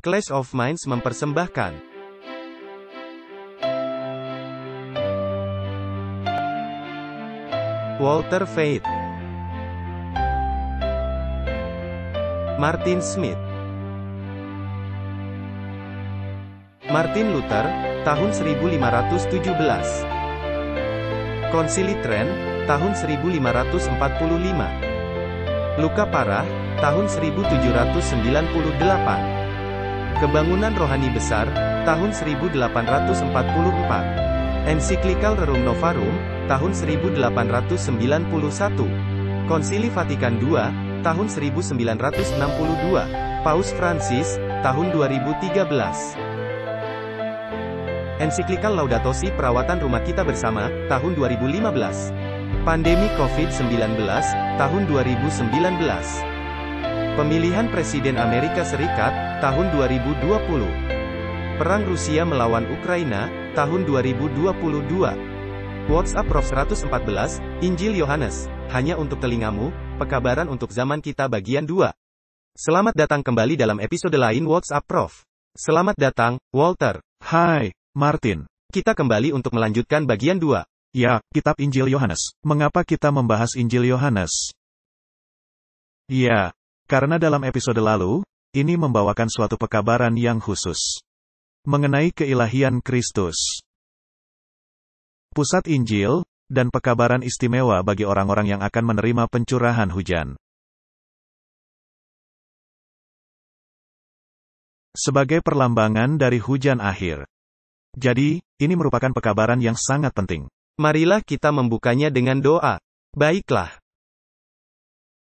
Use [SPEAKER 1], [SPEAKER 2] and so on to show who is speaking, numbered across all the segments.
[SPEAKER 1] Clash of Minds mempersembahkan Walter Fate Martin Smith Martin Luther, tahun 1517 Konsili Trent, tahun 1545 Luka Parah, tahun 1798 Kebangunan Rohani Besar, tahun 1844. Ensiklikal Rerum Novarum, tahun 1891. Konsili Vatikan II, tahun 1962. Paus Francis, tahun 2013. Ensiklikal Laudato Si Perawatan Rumah Kita Bersama, tahun 2015. Pandemi COVID-19, tahun 2019. Pemilihan Presiden Amerika Serikat, tahun 2020. Perang Rusia melawan Ukraina, tahun 2022. WhatsApp Prof 114, Injil Yohanes, hanya untuk telingamu, pekabaran untuk zaman kita bagian 2. Selamat datang kembali dalam episode lain WhatsApp Prof. Selamat datang, Walter. Hai, Martin. Kita kembali untuk melanjutkan bagian 2. Ya, kitab Injil Yohanes. Mengapa kita membahas Injil Yohanes? Ya, karena dalam episode lalu, ini membawakan suatu pekabaran yang khusus mengenai keilahian Kristus.
[SPEAKER 2] Pusat Injil, dan pekabaran istimewa bagi orang-orang yang akan menerima pencurahan hujan. Sebagai perlambangan dari hujan akhir. Jadi, ini merupakan pekabaran yang
[SPEAKER 1] sangat penting. Marilah kita membukanya dengan doa. Baiklah.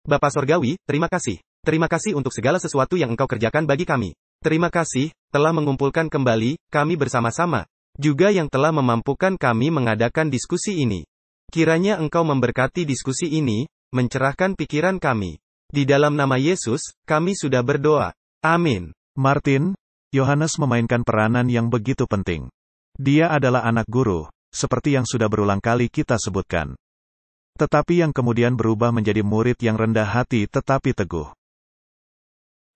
[SPEAKER 1] Bapak Sorgawi, terima kasih. Terima kasih untuk segala sesuatu yang engkau kerjakan bagi kami. Terima kasih, telah mengumpulkan kembali, kami bersama-sama. Juga yang telah memampukan kami mengadakan diskusi ini. Kiranya engkau memberkati diskusi ini, mencerahkan pikiran kami. Di dalam nama Yesus, kami sudah berdoa. Amin. Martin, Yohanes memainkan peranan yang begitu penting. Dia adalah anak guru, seperti yang sudah berulang kali kita sebutkan. Tetapi yang kemudian berubah menjadi murid yang rendah hati tetapi teguh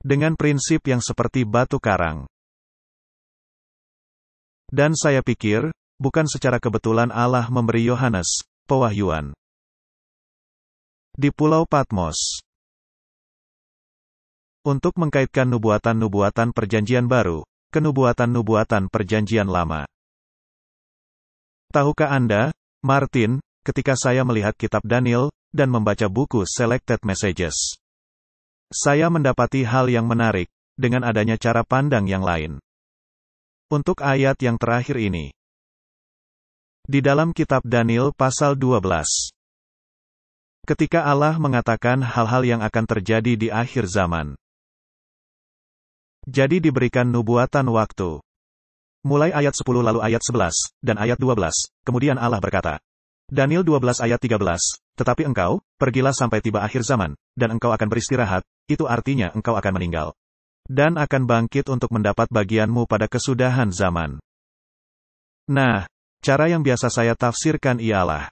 [SPEAKER 1] dengan prinsip yang seperti batu
[SPEAKER 2] karang. Dan saya pikir, bukan secara kebetulan Allah memberi Yohanes pewahyuan di Pulau
[SPEAKER 1] Patmos untuk mengkaitkan nubuatan-nubuatan Perjanjian Baru ke nubuatan-nubuatan Perjanjian Lama. Tahukah Anda, Martin, ketika saya melihat kitab Daniel dan membaca buku Selected Messages saya mendapati hal yang menarik, dengan adanya cara pandang yang lain. Untuk ayat yang terakhir ini. Di dalam kitab Daniel pasal 12. Ketika Allah mengatakan hal-hal yang akan terjadi di akhir zaman. Jadi diberikan nubuatan waktu. Mulai ayat 10 lalu ayat 11, dan ayat 12. Kemudian Allah berkata, Daniel 12 ayat 13, tetapi engkau, pergilah sampai tiba akhir zaman, dan engkau akan beristirahat, itu artinya engkau akan meninggal. Dan akan bangkit untuk mendapat bagianmu pada kesudahan zaman. Nah, cara yang biasa saya tafsirkan ialah,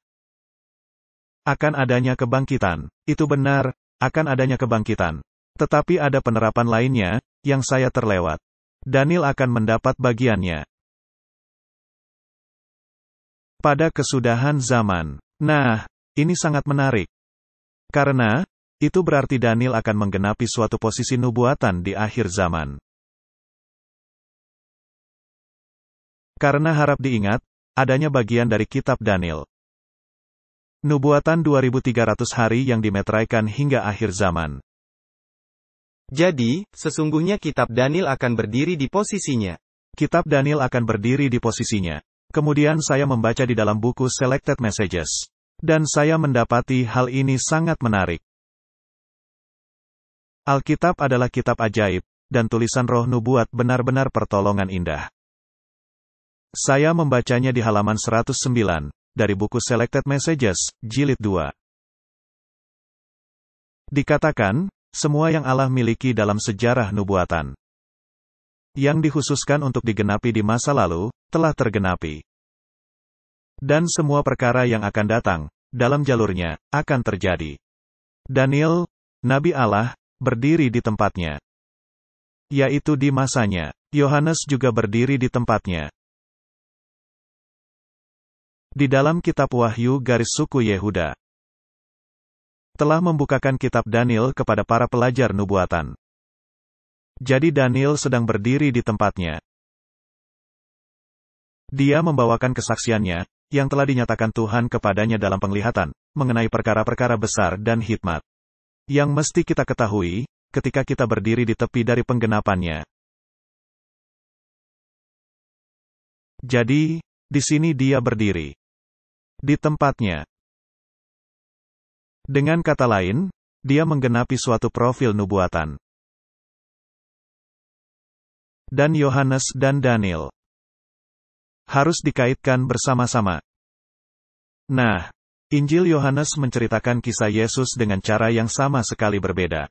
[SPEAKER 1] akan adanya kebangkitan, itu benar, akan adanya kebangkitan. Tetapi ada penerapan lainnya, yang saya terlewat. Daniel akan mendapat bagiannya pada kesudahan zaman. Nah, ini sangat menarik. Karena, itu berarti Daniel akan menggenapi suatu posisi nubuatan di akhir zaman.
[SPEAKER 2] Karena harap diingat, adanya bagian dari kitab Daniel. Nubuatan 2300 hari yang dimetraikan
[SPEAKER 1] hingga akhir zaman. Jadi, sesungguhnya kitab Daniel akan berdiri di posisinya. Kitab Daniel akan berdiri di posisinya. Kemudian saya membaca di dalam buku Selected Messages. Dan saya mendapati hal ini sangat menarik. Alkitab adalah kitab ajaib, dan tulisan roh nubuat benar-benar pertolongan indah. Saya membacanya di halaman 109, dari buku Selected Messages, Jilid 2. Dikatakan, semua yang Allah miliki dalam sejarah nubuatan yang dikhususkan untuk digenapi di masa lalu, telah tergenapi. Dan semua perkara yang akan datang, dalam jalurnya, akan terjadi. Daniel, Nabi Allah, berdiri di tempatnya. Yaitu di masanya,
[SPEAKER 2] Yohanes juga berdiri di tempatnya. Di dalam kitab Wahyu garis suku Yehuda, telah membukakan
[SPEAKER 1] kitab Daniel kepada para pelajar nubuatan. Jadi Daniel sedang berdiri di tempatnya. Dia membawakan kesaksiannya, yang telah dinyatakan Tuhan kepadanya dalam penglihatan, mengenai perkara-perkara besar dan hikmat. Yang mesti kita ketahui, ketika kita berdiri di tepi dari penggenapannya.
[SPEAKER 2] Jadi, di sini dia berdiri. Di tempatnya. Dengan kata lain, dia menggenapi suatu profil nubuatan
[SPEAKER 1] dan Yohanes dan Daniel. Harus dikaitkan bersama-sama. Nah, Injil Yohanes menceritakan kisah Yesus dengan cara yang sama sekali berbeda.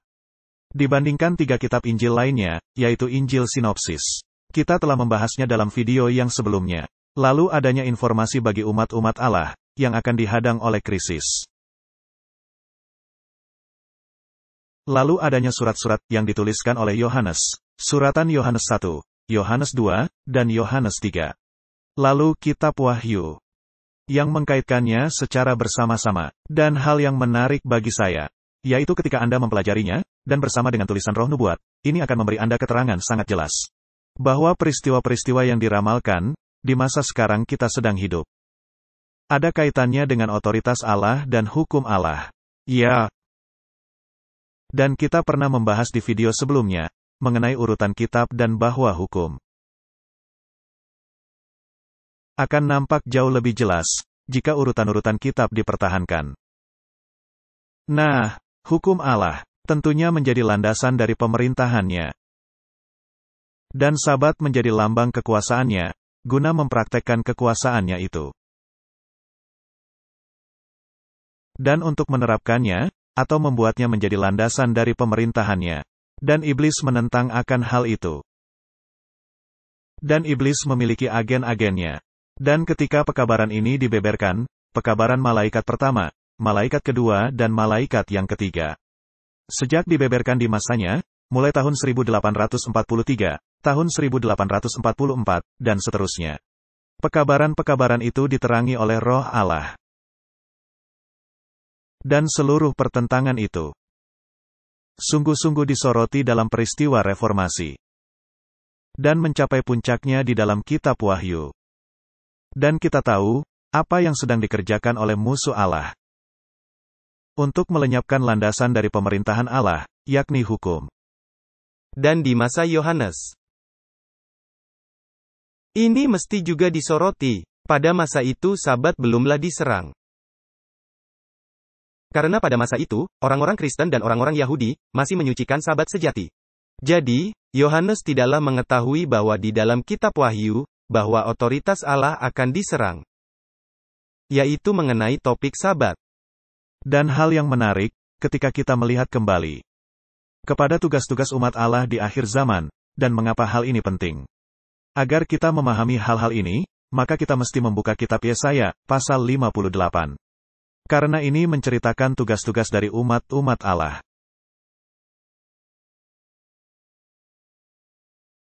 [SPEAKER 1] Dibandingkan tiga kitab Injil lainnya, yaitu Injil Sinopsis. Kita telah membahasnya dalam video yang sebelumnya. Lalu adanya informasi bagi umat-umat Allah, yang akan dihadang oleh krisis. Lalu adanya surat-surat yang dituliskan oleh Yohanes, Suratan Yohanes 1, Yohanes 2, dan Yohanes 3. Lalu Kitab Wahyu. Yang mengkaitkannya secara bersama-sama, dan hal yang menarik bagi saya, yaitu ketika Anda mempelajarinya, dan bersama dengan tulisan roh nubuat, ini akan memberi Anda keterangan sangat jelas. Bahwa peristiwa-peristiwa yang diramalkan, di masa sekarang kita sedang hidup. Ada kaitannya dengan otoritas Allah dan hukum Allah. Ya. Dan kita pernah membahas di video sebelumnya, mengenai urutan kitab dan bahwa
[SPEAKER 2] hukum akan nampak jauh lebih jelas jika urutan-urutan kitab dipertahankan. Nah,
[SPEAKER 1] hukum Allah tentunya menjadi landasan dari pemerintahannya. Dan sabat menjadi lambang kekuasaannya, guna mempraktekkan kekuasaannya itu. Dan untuk menerapkannya, atau membuatnya menjadi landasan dari pemerintahannya. Dan iblis menentang akan hal itu. Dan iblis memiliki agen-agennya. Dan ketika pekabaran ini dibeberkan, pekabaran malaikat pertama, malaikat kedua dan malaikat yang ketiga. Sejak dibeberkan di masanya, mulai tahun 1843, tahun 1844, dan seterusnya. Pekabaran-pekabaran itu diterangi oleh roh Allah. Dan seluruh pertentangan itu sungguh-sungguh disoroti dalam peristiwa reformasi dan mencapai puncaknya di dalam kitab Wahyu. Dan kita tahu apa yang sedang dikerjakan oleh musuh Allah untuk melenyapkan landasan dari pemerintahan Allah, yakni hukum. Dan di masa Yohanes,
[SPEAKER 2] ini mesti juga disoroti. Pada masa itu, Sabat belumlah diserang. Karena pada masa itu, orang-orang
[SPEAKER 1] Kristen dan orang-orang Yahudi masih menyucikan Sabat sejati. Jadi, Yohanes tidaklah mengetahui bahwa di dalam Kitab Wahyu, bahwa otoritas Allah akan diserang, yaitu mengenai topik Sabat. Dan hal yang menarik, ketika kita melihat kembali kepada tugas-tugas umat Allah di akhir zaman, dan mengapa hal ini penting. Agar kita memahami hal-hal ini, maka kita mesti membuka kitab Yesaya,
[SPEAKER 2] pasal 58. Karena ini menceritakan tugas-tugas dari umat-umat Allah.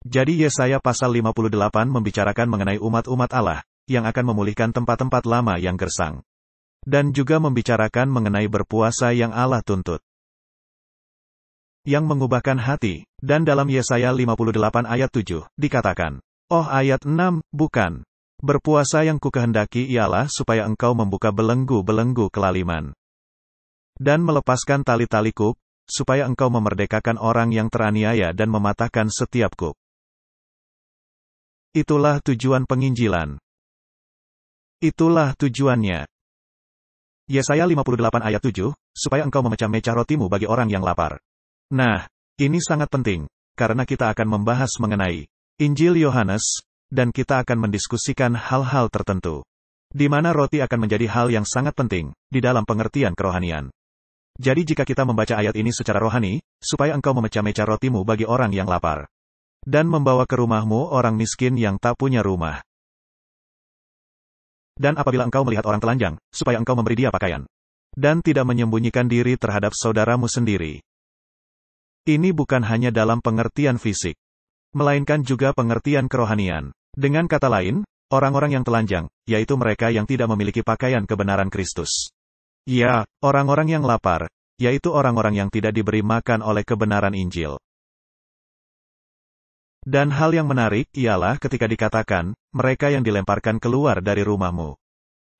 [SPEAKER 2] Jadi Yesaya pasal 58 membicarakan mengenai umat-umat Allah, yang akan memulihkan tempat-tempat
[SPEAKER 1] lama yang gersang. Dan juga membicarakan mengenai berpuasa yang Allah tuntut. Yang mengubahkan hati, dan dalam Yesaya 58 ayat 7, dikatakan, Oh ayat 6, bukan, Berpuasa yang kukehendaki ialah supaya engkau membuka belenggu-belenggu kelaliman. Dan melepaskan tali-tali kup, supaya engkau memerdekakan orang yang teraniaya dan mematahkan setiap kup. Itulah tujuan penginjilan. Itulah tujuannya. Yesaya 58 ayat 7, supaya engkau memecah-mecah rotimu bagi orang yang lapar. Nah, ini sangat penting, karena kita akan membahas mengenai Injil Yohanes, dan kita akan mendiskusikan hal-hal tertentu. Di mana roti akan menjadi hal yang sangat penting, di dalam pengertian kerohanian. Jadi jika kita membaca ayat ini secara rohani, supaya engkau memecah-mecah rotimu bagi orang yang lapar. Dan membawa ke rumahmu orang miskin yang tak punya rumah. Dan apabila engkau melihat orang telanjang, supaya engkau memberi dia pakaian. Dan tidak menyembunyikan diri terhadap saudaramu sendiri. Ini bukan hanya dalam pengertian fisik. Melainkan juga pengertian kerohanian. Dengan kata lain, orang-orang yang telanjang, yaitu mereka yang tidak memiliki pakaian kebenaran Kristus. Ya, orang-orang yang lapar, yaitu orang-orang yang tidak diberi makan oleh kebenaran Injil. Dan hal yang menarik ialah ketika dikatakan, mereka yang dilemparkan keluar dari rumahmu.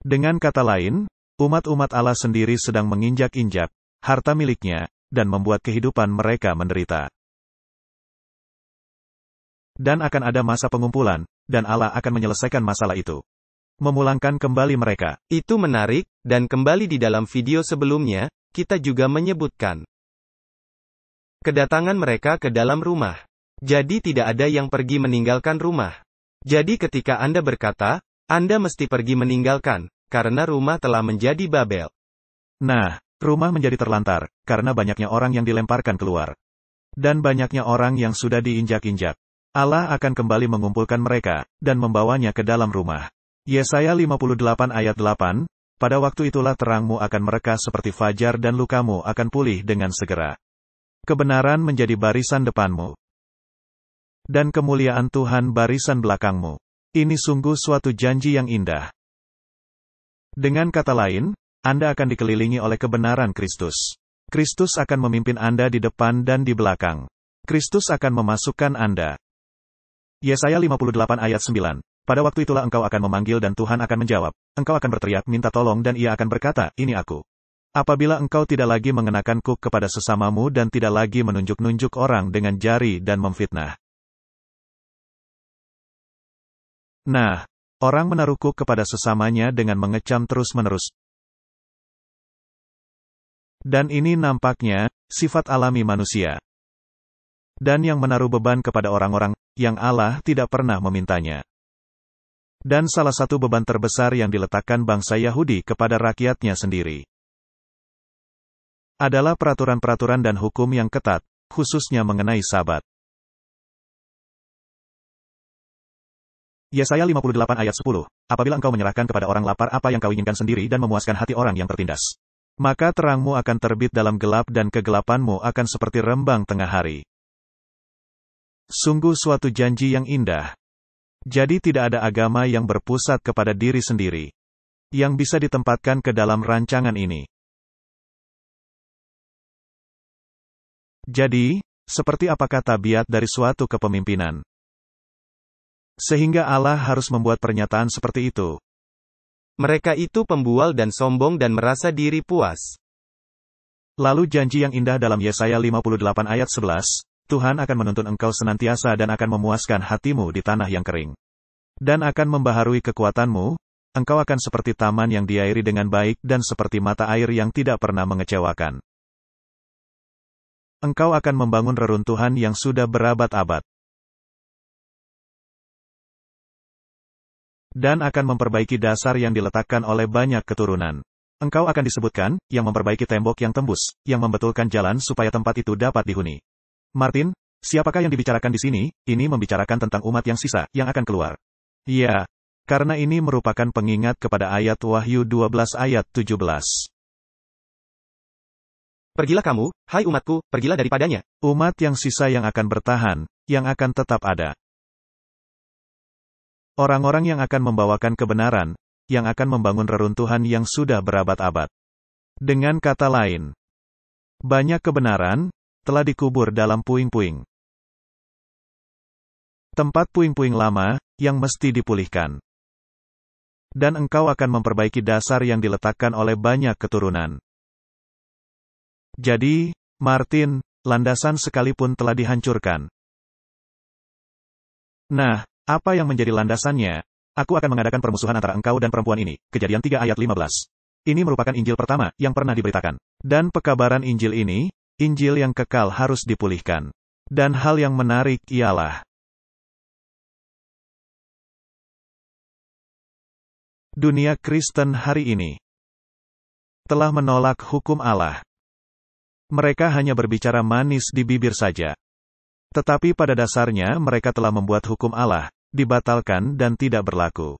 [SPEAKER 1] Dengan kata lain, umat-umat Allah sendiri sedang menginjak-injak harta miliknya dan membuat kehidupan mereka menderita. Dan akan ada masa pengumpulan, dan Allah akan menyelesaikan masalah itu. Memulangkan kembali mereka. Itu menarik, dan kembali di dalam video sebelumnya, kita juga menyebutkan kedatangan mereka ke dalam rumah. Jadi tidak ada yang pergi meninggalkan rumah. Jadi ketika Anda berkata, Anda mesti pergi meninggalkan, karena rumah telah menjadi Babel. Nah, rumah menjadi terlantar, karena banyaknya orang yang dilemparkan keluar. Dan banyaknya orang yang sudah diinjak-injak. Allah akan kembali mengumpulkan mereka, dan membawanya ke dalam rumah. Yesaya 58 ayat 8, Pada waktu itulah terangmu akan mereka seperti fajar dan lukamu akan pulih dengan segera. Kebenaran menjadi barisan depanmu. Dan kemuliaan Tuhan barisan belakangmu. Ini sungguh suatu janji yang indah. Dengan kata lain, Anda akan dikelilingi oleh kebenaran Kristus. Kristus akan memimpin Anda di depan dan di belakang. Kristus akan memasukkan Anda. Yesaya 58 ayat 9. Pada waktu itulah engkau akan memanggil dan Tuhan akan menjawab. Engkau akan berteriak minta tolong dan ia akan berkata, ini aku. Apabila engkau tidak lagi mengenakan kuk kepada sesamamu dan tidak lagi menunjuk-nunjuk orang dengan jari dan memfitnah.
[SPEAKER 2] Nah, orang menaruh kuk kepada sesamanya dengan mengecam terus-menerus. Dan ini nampaknya,
[SPEAKER 1] sifat alami manusia. Dan yang menaruh beban kepada orang-orang yang Allah tidak pernah memintanya. Dan salah satu beban terbesar yang diletakkan bangsa Yahudi kepada rakyatnya sendiri adalah peraturan-peraturan
[SPEAKER 2] dan hukum yang ketat, khususnya mengenai Sabat. Yesaya 58 ayat 10. Apabila engkau menyerahkan kepada orang lapar
[SPEAKER 1] apa yang kau inginkan sendiri dan memuaskan hati orang yang tertindas, maka terangmu akan terbit dalam gelap dan kegelapanmu akan seperti rembang tengah hari. Sungguh suatu janji yang indah. Jadi tidak ada agama yang berpusat kepada diri sendiri. Yang bisa ditempatkan ke dalam rancangan ini. Jadi, seperti apakah tabiat dari suatu kepemimpinan? Sehingga Allah harus membuat pernyataan seperti itu. Mereka itu pembual dan sombong dan merasa diri puas. Lalu janji yang indah dalam Yesaya 58 ayat 11, Tuhan akan menuntun engkau senantiasa dan akan memuaskan hatimu di tanah yang kering. Dan akan membaharui kekuatanmu, engkau akan seperti taman yang diairi dengan baik dan seperti mata air yang tidak pernah mengecewakan.
[SPEAKER 2] Engkau akan membangun reruntuhan yang sudah berabad-abad. Dan akan memperbaiki dasar yang diletakkan
[SPEAKER 1] oleh banyak keturunan. Engkau akan disebutkan, yang memperbaiki tembok yang tembus, yang membetulkan jalan supaya tempat itu dapat dihuni. Martin, siapakah yang dibicarakan di sini? Ini membicarakan tentang umat yang sisa, yang akan keluar. Ya, karena ini merupakan pengingat kepada ayat Wahyu 12 ayat 17. Pergilah kamu, hai umatku, pergilah daripadanya. Umat yang sisa yang akan bertahan, yang akan tetap ada. Orang-orang yang akan membawakan kebenaran, yang akan membangun reruntuhan yang sudah berabad-abad. Dengan kata lain, banyak kebenaran, telah dikubur dalam puing-puing. Tempat puing-puing lama, yang mesti dipulihkan. Dan engkau akan memperbaiki dasar yang diletakkan oleh banyak keturunan. Jadi, Martin, landasan sekalipun telah dihancurkan. Nah, apa yang menjadi landasannya? Aku akan mengadakan permusuhan antara engkau dan perempuan ini. Kejadian 3 ayat 15. Ini merupakan Injil pertama yang pernah diberitakan. Dan pekabaran Injil ini
[SPEAKER 2] Injil yang kekal harus dipulihkan. Dan hal yang menarik ialah dunia Kristen hari ini telah menolak hukum Allah. Mereka
[SPEAKER 1] hanya berbicara manis di bibir saja. Tetapi pada dasarnya mereka telah membuat hukum Allah dibatalkan dan tidak berlaku.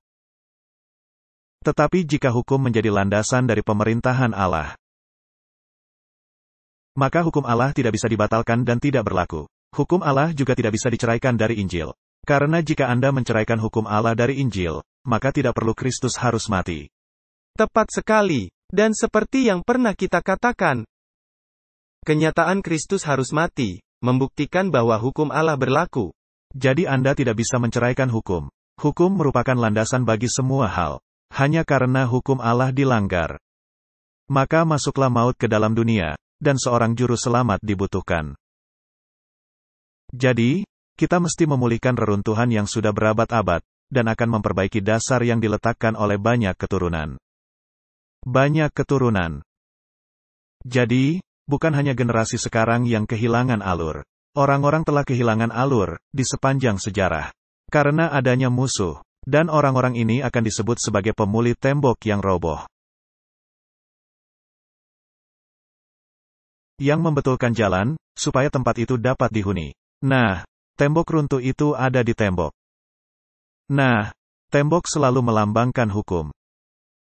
[SPEAKER 1] Tetapi jika hukum menjadi landasan dari pemerintahan Allah, maka hukum Allah tidak bisa dibatalkan dan tidak berlaku. Hukum Allah juga tidak bisa diceraikan dari Injil. Karena jika Anda menceraikan hukum Allah dari Injil, maka tidak perlu Kristus harus mati. Tepat sekali. Dan seperti yang pernah kita katakan, kenyataan Kristus harus mati, membuktikan bahwa hukum Allah berlaku. Jadi Anda tidak bisa menceraikan hukum. Hukum merupakan landasan bagi semua hal. Hanya karena hukum Allah dilanggar. Maka masuklah maut ke dalam dunia, dan seorang juru selamat dibutuhkan. Jadi, kita mesti memulihkan reruntuhan yang sudah berabad-abad, dan akan memperbaiki dasar yang diletakkan oleh banyak keturunan. Banyak keturunan. Jadi, bukan hanya generasi sekarang yang kehilangan alur. Orang-orang telah kehilangan alur di sepanjang sejarah
[SPEAKER 2] karena adanya musuh, dan orang-orang ini akan disebut sebagai pemulih tembok yang roboh. yang membetulkan jalan, supaya tempat itu dapat dihuni. Nah, tembok runtuh itu ada di
[SPEAKER 1] tembok. Nah, tembok selalu melambangkan hukum.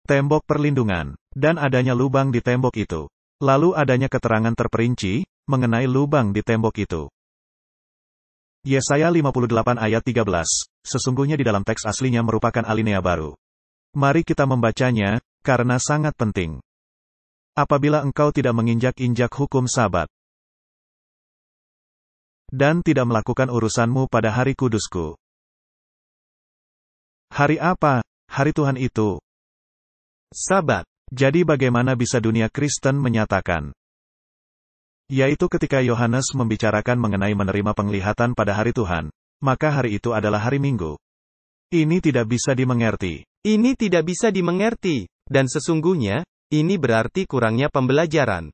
[SPEAKER 1] Tembok perlindungan, dan adanya lubang di tembok itu. Lalu adanya keterangan terperinci, mengenai lubang di tembok itu. Yesaya 58 ayat 13, sesungguhnya di dalam teks aslinya merupakan alinea baru. Mari kita membacanya, karena sangat penting apabila engkau tidak menginjak-injak hukum Sabat
[SPEAKER 2] dan tidak melakukan urusanmu pada hari kudusku. Hari apa? Hari Tuhan itu. Sabat. Jadi bagaimana bisa dunia Kristen menyatakan?
[SPEAKER 1] Yaitu ketika Yohanes membicarakan mengenai menerima penglihatan pada hari Tuhan, maka hari itu adalah hari Minggu. Ini tidak bisa dimengerti. Ini tidak bisa dimengerti. Dan sesungguhnya, ini berarti kurangnya pembelajaran.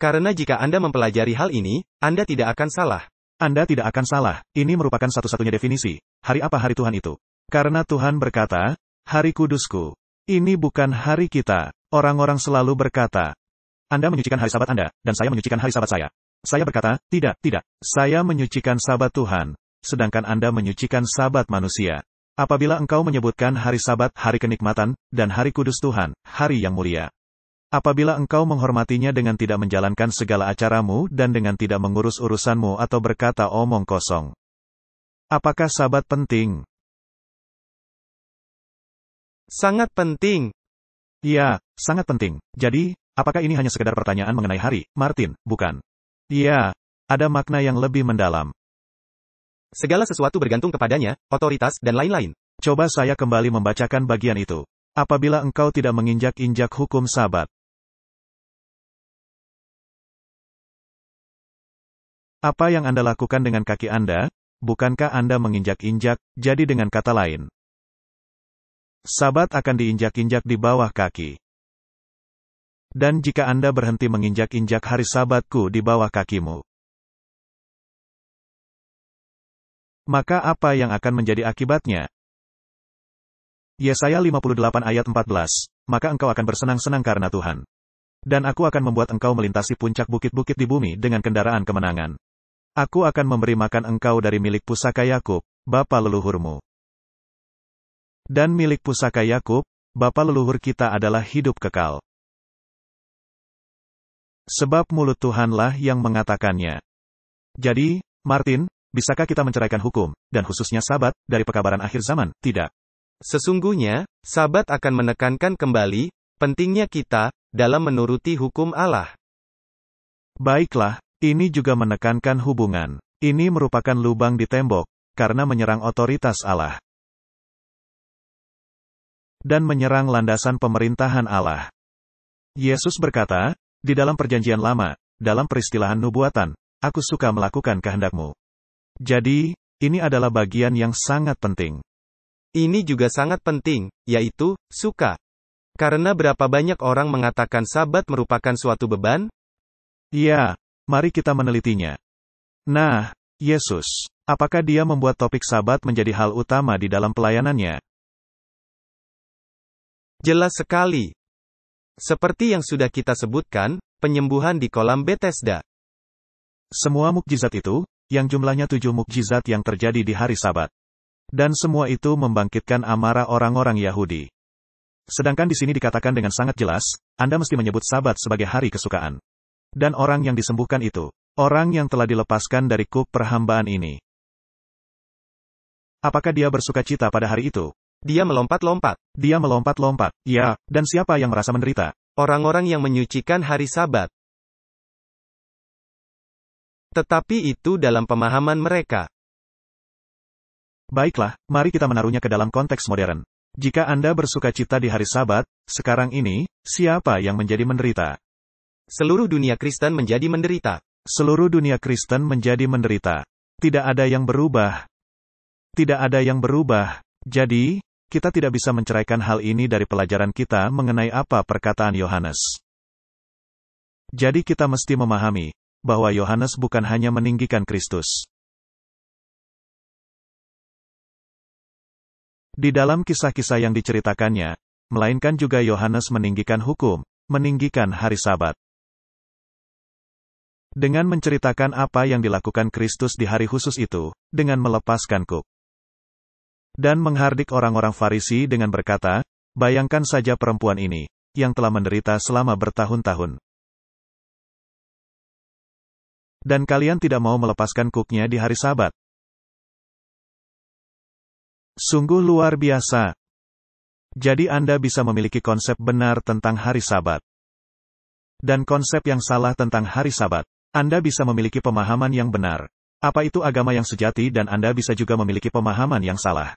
[SPEAKER 1] Karena jika Anda mempelajari hal ini, Anda tidak akan salah. Anda tidak akan salah, ini merupakan satu-satunya definisi. Hari apa hari Tuhan itu? Karena Tuhan berkata, Hari Kudusku. Ini bukan hari kita. Orang-orang selalu berkata, Anda menyucikan hari sabat Anda, dan saya menyucikan hari sabat saya. Saya berkata, tidak, tidak. Saya menyucikan sabat Tuhan, sedangkan Anda menyucikan sabat manusia. Apabila engkau menyebutkan hari sabat, hari kenikmatan, dan hari kudus Tuhan, hari yang mulia. Apabila engkau menghormatinya dengan tidak menjalankan segala acaramu dan dengan tidak mengurus urusanmu atau berkata omong kosong. Apakah sabat penting? Sangat penting. Iya, sangat penting. Jadi, apakah ini hanya sekedar pertanyaan mengenai hari, Martin, bukan? Iya, ada makna yang lebih mendalam. Segala sesuatu bergantung kepadanya, otoritas, dan lain-lain. Coba saya kembali membacakan bagian itu. Apabila
[SPEAKER 2] engkau tidak menginjak-injak hukum sabat. Apa yang Anda lakukan dengan kaki Anda? Bukankah
[SPEAKER 1] Anda menginjak-injak, jadi dengan kata lain. Sabat akan diinjak-injak
[SPEAKER 2] di bawah kaki. Dan jika Anda berhenti menginjak-injak hari sabatku di bawah kakimu, Maka apa yang akan menjadi akibatnya? Yesaya 58 ayat
[SPEAKER 1] 14, Maka engkau akan bersenang-senang karena Tuhan. Dan aku akan membuat engkau melintasi puncak bukit-bukit di bumi dengan kendaraan kemenangan. Aku akan memberi makan engkau dari milik pusaka Yakub,
[SPEAKER 2] bapa leluhurmu. Dan milik pusaka Yakub, bapa leluhur kita adalah hidup kekal. Sebab mulut
[SPEAKER 1] Tuhanlah yang mengatakannya. Jadi, Martin, bisakah kita menceraikan hukum, dan khususnya sabat, dari pekabaran akhir zaman? Tidak. Sesungguhnya, sabat akan menekankan kembali, pentingnya kita, dalam menuruti hukum Allah. Baiklah, ini juga menekankan hubungan. Ini merupakan lubang di tembok, karena menyerang otoritas Allah. Dan menyerang landasan pemerintahan Allah. Yesus berkata, di dalam perjanjian lama, dalam peristilahan nubuatan, aku suka melakukan kehendakmu. Jadi, ini adalah bagian yang sangat penting. Ini juga sangat penting, yaitu suka. Karena berapa banyak orang mengatakan sabat merupakan suatu beban? Ya, mari kita menelitinya. Nah, Yesus, apakah dia membuat topik sabat menjadi hal utama di dalam pelayanannya? Jelas sekali. Seperti yang sudah kita sebutkan, penyembuhan di kolam Bethesda. Semua mukjizat itu, yang jumlahnya tujuh mukjizat yang terjadi di hari Sabat. Dan semua itu membangkitkan amarah orang-orang Yahudi. Sedangkan di sini dikatakan dengan sangat jelas, Anda mesti menyebut Sabat sebagai hari kesukaan. Dan orang yang disembuhkan itu, orang yang telah dilepaskan dari kuk perhambaan ini. Apakah dia bersuka cita pada hari itu? Dia melompat-lompat. Dia melompat-lompat,
[SPEAKER 2] ya, dan siapa yang merasa menderita? Orang-orang yang menyucikan hari Sabat. Tetapi itu dalam pemahaman mereka.
[SPEAKER 1] Baiklah, mari kita menaruhnya ke dalam konteks modern. Jika Anda bersuka cita di hari Sabat, sekarang ini, siapa yang menjadi menderita? Seluruh dunia Kristen menjadi menderita. Seluruh dunia Kristen menjadi menderita. Tidak ada yang berubah. Tidak ada yang berubah. Jadi, kita tidak bisa menceraikan hal ini dari pelajaran kita mengenai apa perkataan Yohanes. Jadi kita mesti memahami,
[SPEAKER 2] bahwa Yohanes bukan hanya meninggikan Kristus. Di dalam kisah-kisah yang diceritakannya, melainkan
[SPEAKER 1] juga Yohanes meninggikan hukum, meninggikan hari Sabat. Dengan menceritakan apa yang dilakukan Kristus di hari khusus itu, dengan melepaskan kuk dan menghardik orang-orang Farisi dengan berkata, "Bayangkan saja perempuan ini yang telah menderita selama bertahun-tahun."
[SPEAKER 2] Dan kalian tidak mau melepaskan kuknya di hari sabat. Sungguh luar biasa. Jadi Anda bisa
[SPEAKER 1] memiliki konsep benar tentang hari sabat. Dan konsep yang salah tentang hari sabat. Anda bisa memiliki pemahaman yang benar. Apa itu agama yang sejati dan Anda bisa juga memiliki pemahaman yang salah.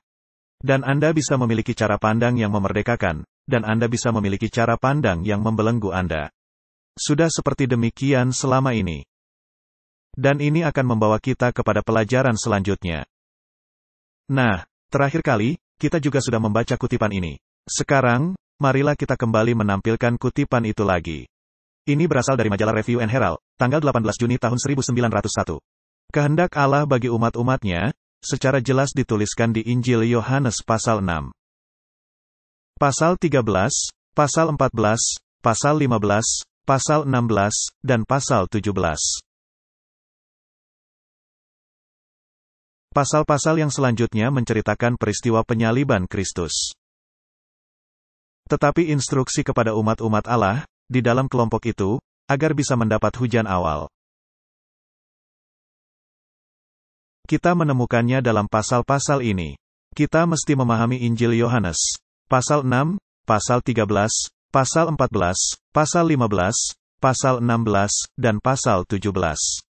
[SPEAKER 1] Dan Anda bisa memiliki cara pandang yang memerdekakan, dan Anda bisa memiliki cara pandang yang membelenggu Anda. Sudah seperti demikian selama ini. Dan ini akan membawa kita kepada pelajaran selanjutnya. Nah, terakhir kali, kita juga sudah membaca kutipan ini. Sekarang, marilah kita kembali menampilkan kutipan itu lagi. Ini berasal dari majalah Review and Herald, tanggal 18 Juni tahun 1901. Kehendak Allah bagi umat-umatnya, secara jelas dituliskan di Injil Yohanes pasal 6. Pasal 13,
[SPEAKER 2] pasal 14, pasal 15, pasal 16, dan pasal 17. Pasal-pasal yang selanjutnya menceritakan peristiwa penyaliban Kristus.
[SPEAKER 1] Tetapi instruksi kepada umat-umat Allah, di dalam kelompok itu, agar bisa mendapat hujan awal. Kita menemukannya dalam pasal-pasal ini. Kita mesti memahami Injil Yohanes. Pasal 6, pasal 13, pasal 14, pasal 15, pasal 16, dan pasal 17.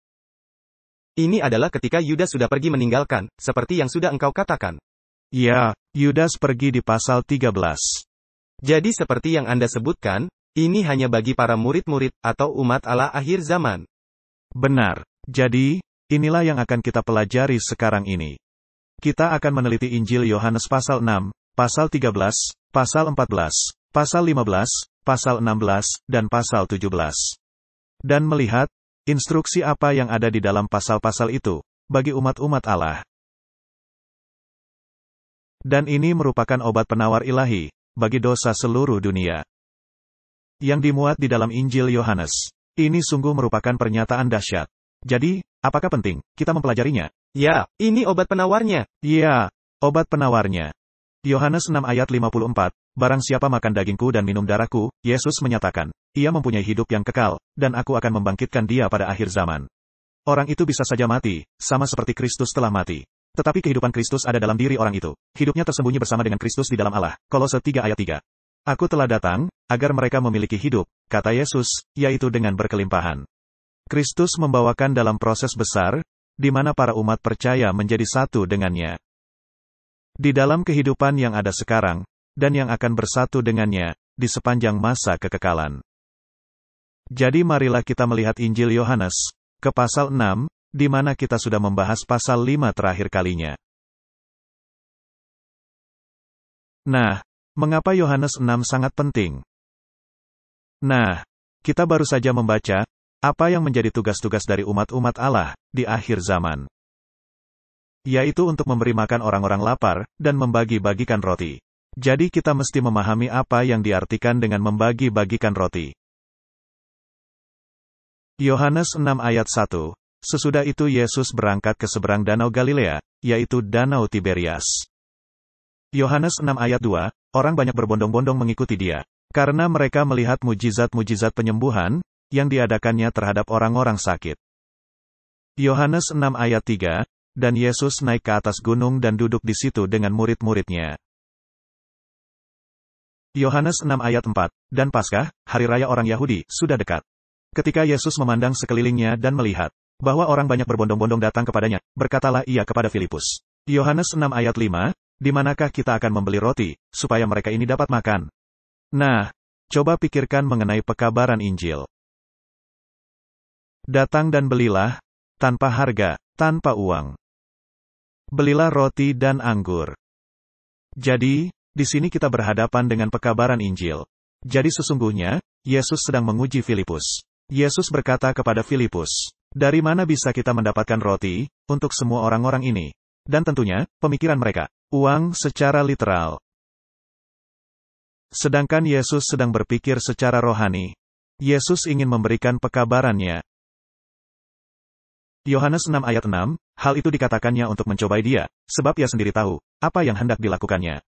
[SPEAKER 1] Ini adalah ketika Yudas sudah pergi meninggalkan, seperti yang sudah engkau katakan. Ya, Yudas pergi di pasal 13. Jadi seperti yang Anda sebutkan, ini hanya bagi para murid-murid, atau umat Allah akhir zaman. Benar. Jadi, inilah yang akan kita pelajari sekarang ini. Kita akan meneliti Injil Yohanes pasal 6, pasal 13, pasal 14, pasal 15, pasal 16, dan pasal 17. Dan melihat, Instruksi apa yang ada di dalam pasal-pasal itu bagi umat-umat Allah? Dan ini merupakan obat penawar ilahi bagi dosa seluruh dunia. Yang dimuat di dalam Injil Yohanes. Ini sungguh merupakan pernyataan dahsyat. Jadi, apakah penting kita mempelajarinya? Ya, ini obat penawarnya. Ya, obat penawarnya. Yohanes 6 ayat 54, Barang siapa makan dagingku dan minum darahku, Yesus menyatakan, ia mempunyai hidup yang kekal, dan aku akan membangkitkan dia pada akhir zaman. Orang itu bisa saja mati, sama seperti Kristus telah mati. Tetapi kehidupan Kristus ada dalam diri orang itu. Hidupnya tersembunyi bersama dengan Kristus di dalam Allah. Kolose 3 ayat 3. Aku telah datang, agar mereka memiliki hidup, kata Yesus, yaitu dengan berkelimpahan. Kristus membawakan dalam proses besar, di mana para umat percaya menjadi satu dengannya di dalam kehidupan yang ada sekarang, dan yang akan bersatu dengannya, di sepanjang masa kekekalan. Jadi marilah kita melihat Injil Yohanes, ke pasal 6, di mana kita sudah membahas pasal 5 terakhir kalinya.
[SPEAKER 2] Nah, mengapa Yohanes 6 sangat penting? Nah, kita baru saja membaca, apa yang menjadi
[SPEAKER 1] tugas-tugas dari umat-umat Allah, di akhir zaman yaitu untuk memberi makan orang-orang lapar, dan membagi-bagikan roti. Jadi kita mesti memahami apa yang diartikan dengan membagi-bagikan roti. Yohanes 6 ayat 1. Sesudah itu Yesus berangkat ke seberang danau Galilea, yaitu danau Tiberias. Yohanes 6 ayat 2, orang banyak berbondong-bondong mengikuti dia, karena mereka melihat mujizat-mujizat penyembuhan, yang diadakannya terhadap orang-orang sakit. Yohanes 6 ayat 3, dan Yesus naik ke atas gunung dan duduk di situ dengan murid-muridnya. Yohanes 6 ayat 4, dan Paskah, hari raya orang Yahudi, sudah dekat. Ketika Yesus memandang sekelilingnya dan melihat bahwa orang banyak berbondong-bondong datang kepadanya, berkatalah ia kepada Filipus. Yohanes 6 ayat 5, di manakah kita akan membeli roti, supaya mereka ini dapat makan? Nah, coba pikirkan mengenai pekabaran Injil. Datang dan belilah, tanpa harga, tanpa uang. Belilah roti dan anggur. Jadi, di sini kita berhadapan dengan pekabaran Injil. Jadi sesungguhnya, Yesus sedang menguji Filipus. Yesus berkata kepada Filipus, dari mana bisa kita mendapatkan roti, untuk semua orang-orang ini? Dan tentunya, pemikiran mereka, uang secara literal. Sedangkan Yesus sedang berpikir secara rohani. Yesus ingin memberikan pekabarannya. Yohanes 6 ayat 6, Hal itu dikatakannya untuk mencobai dia, sebab ia sendiri tahu, apa yang hendak dilakukannya.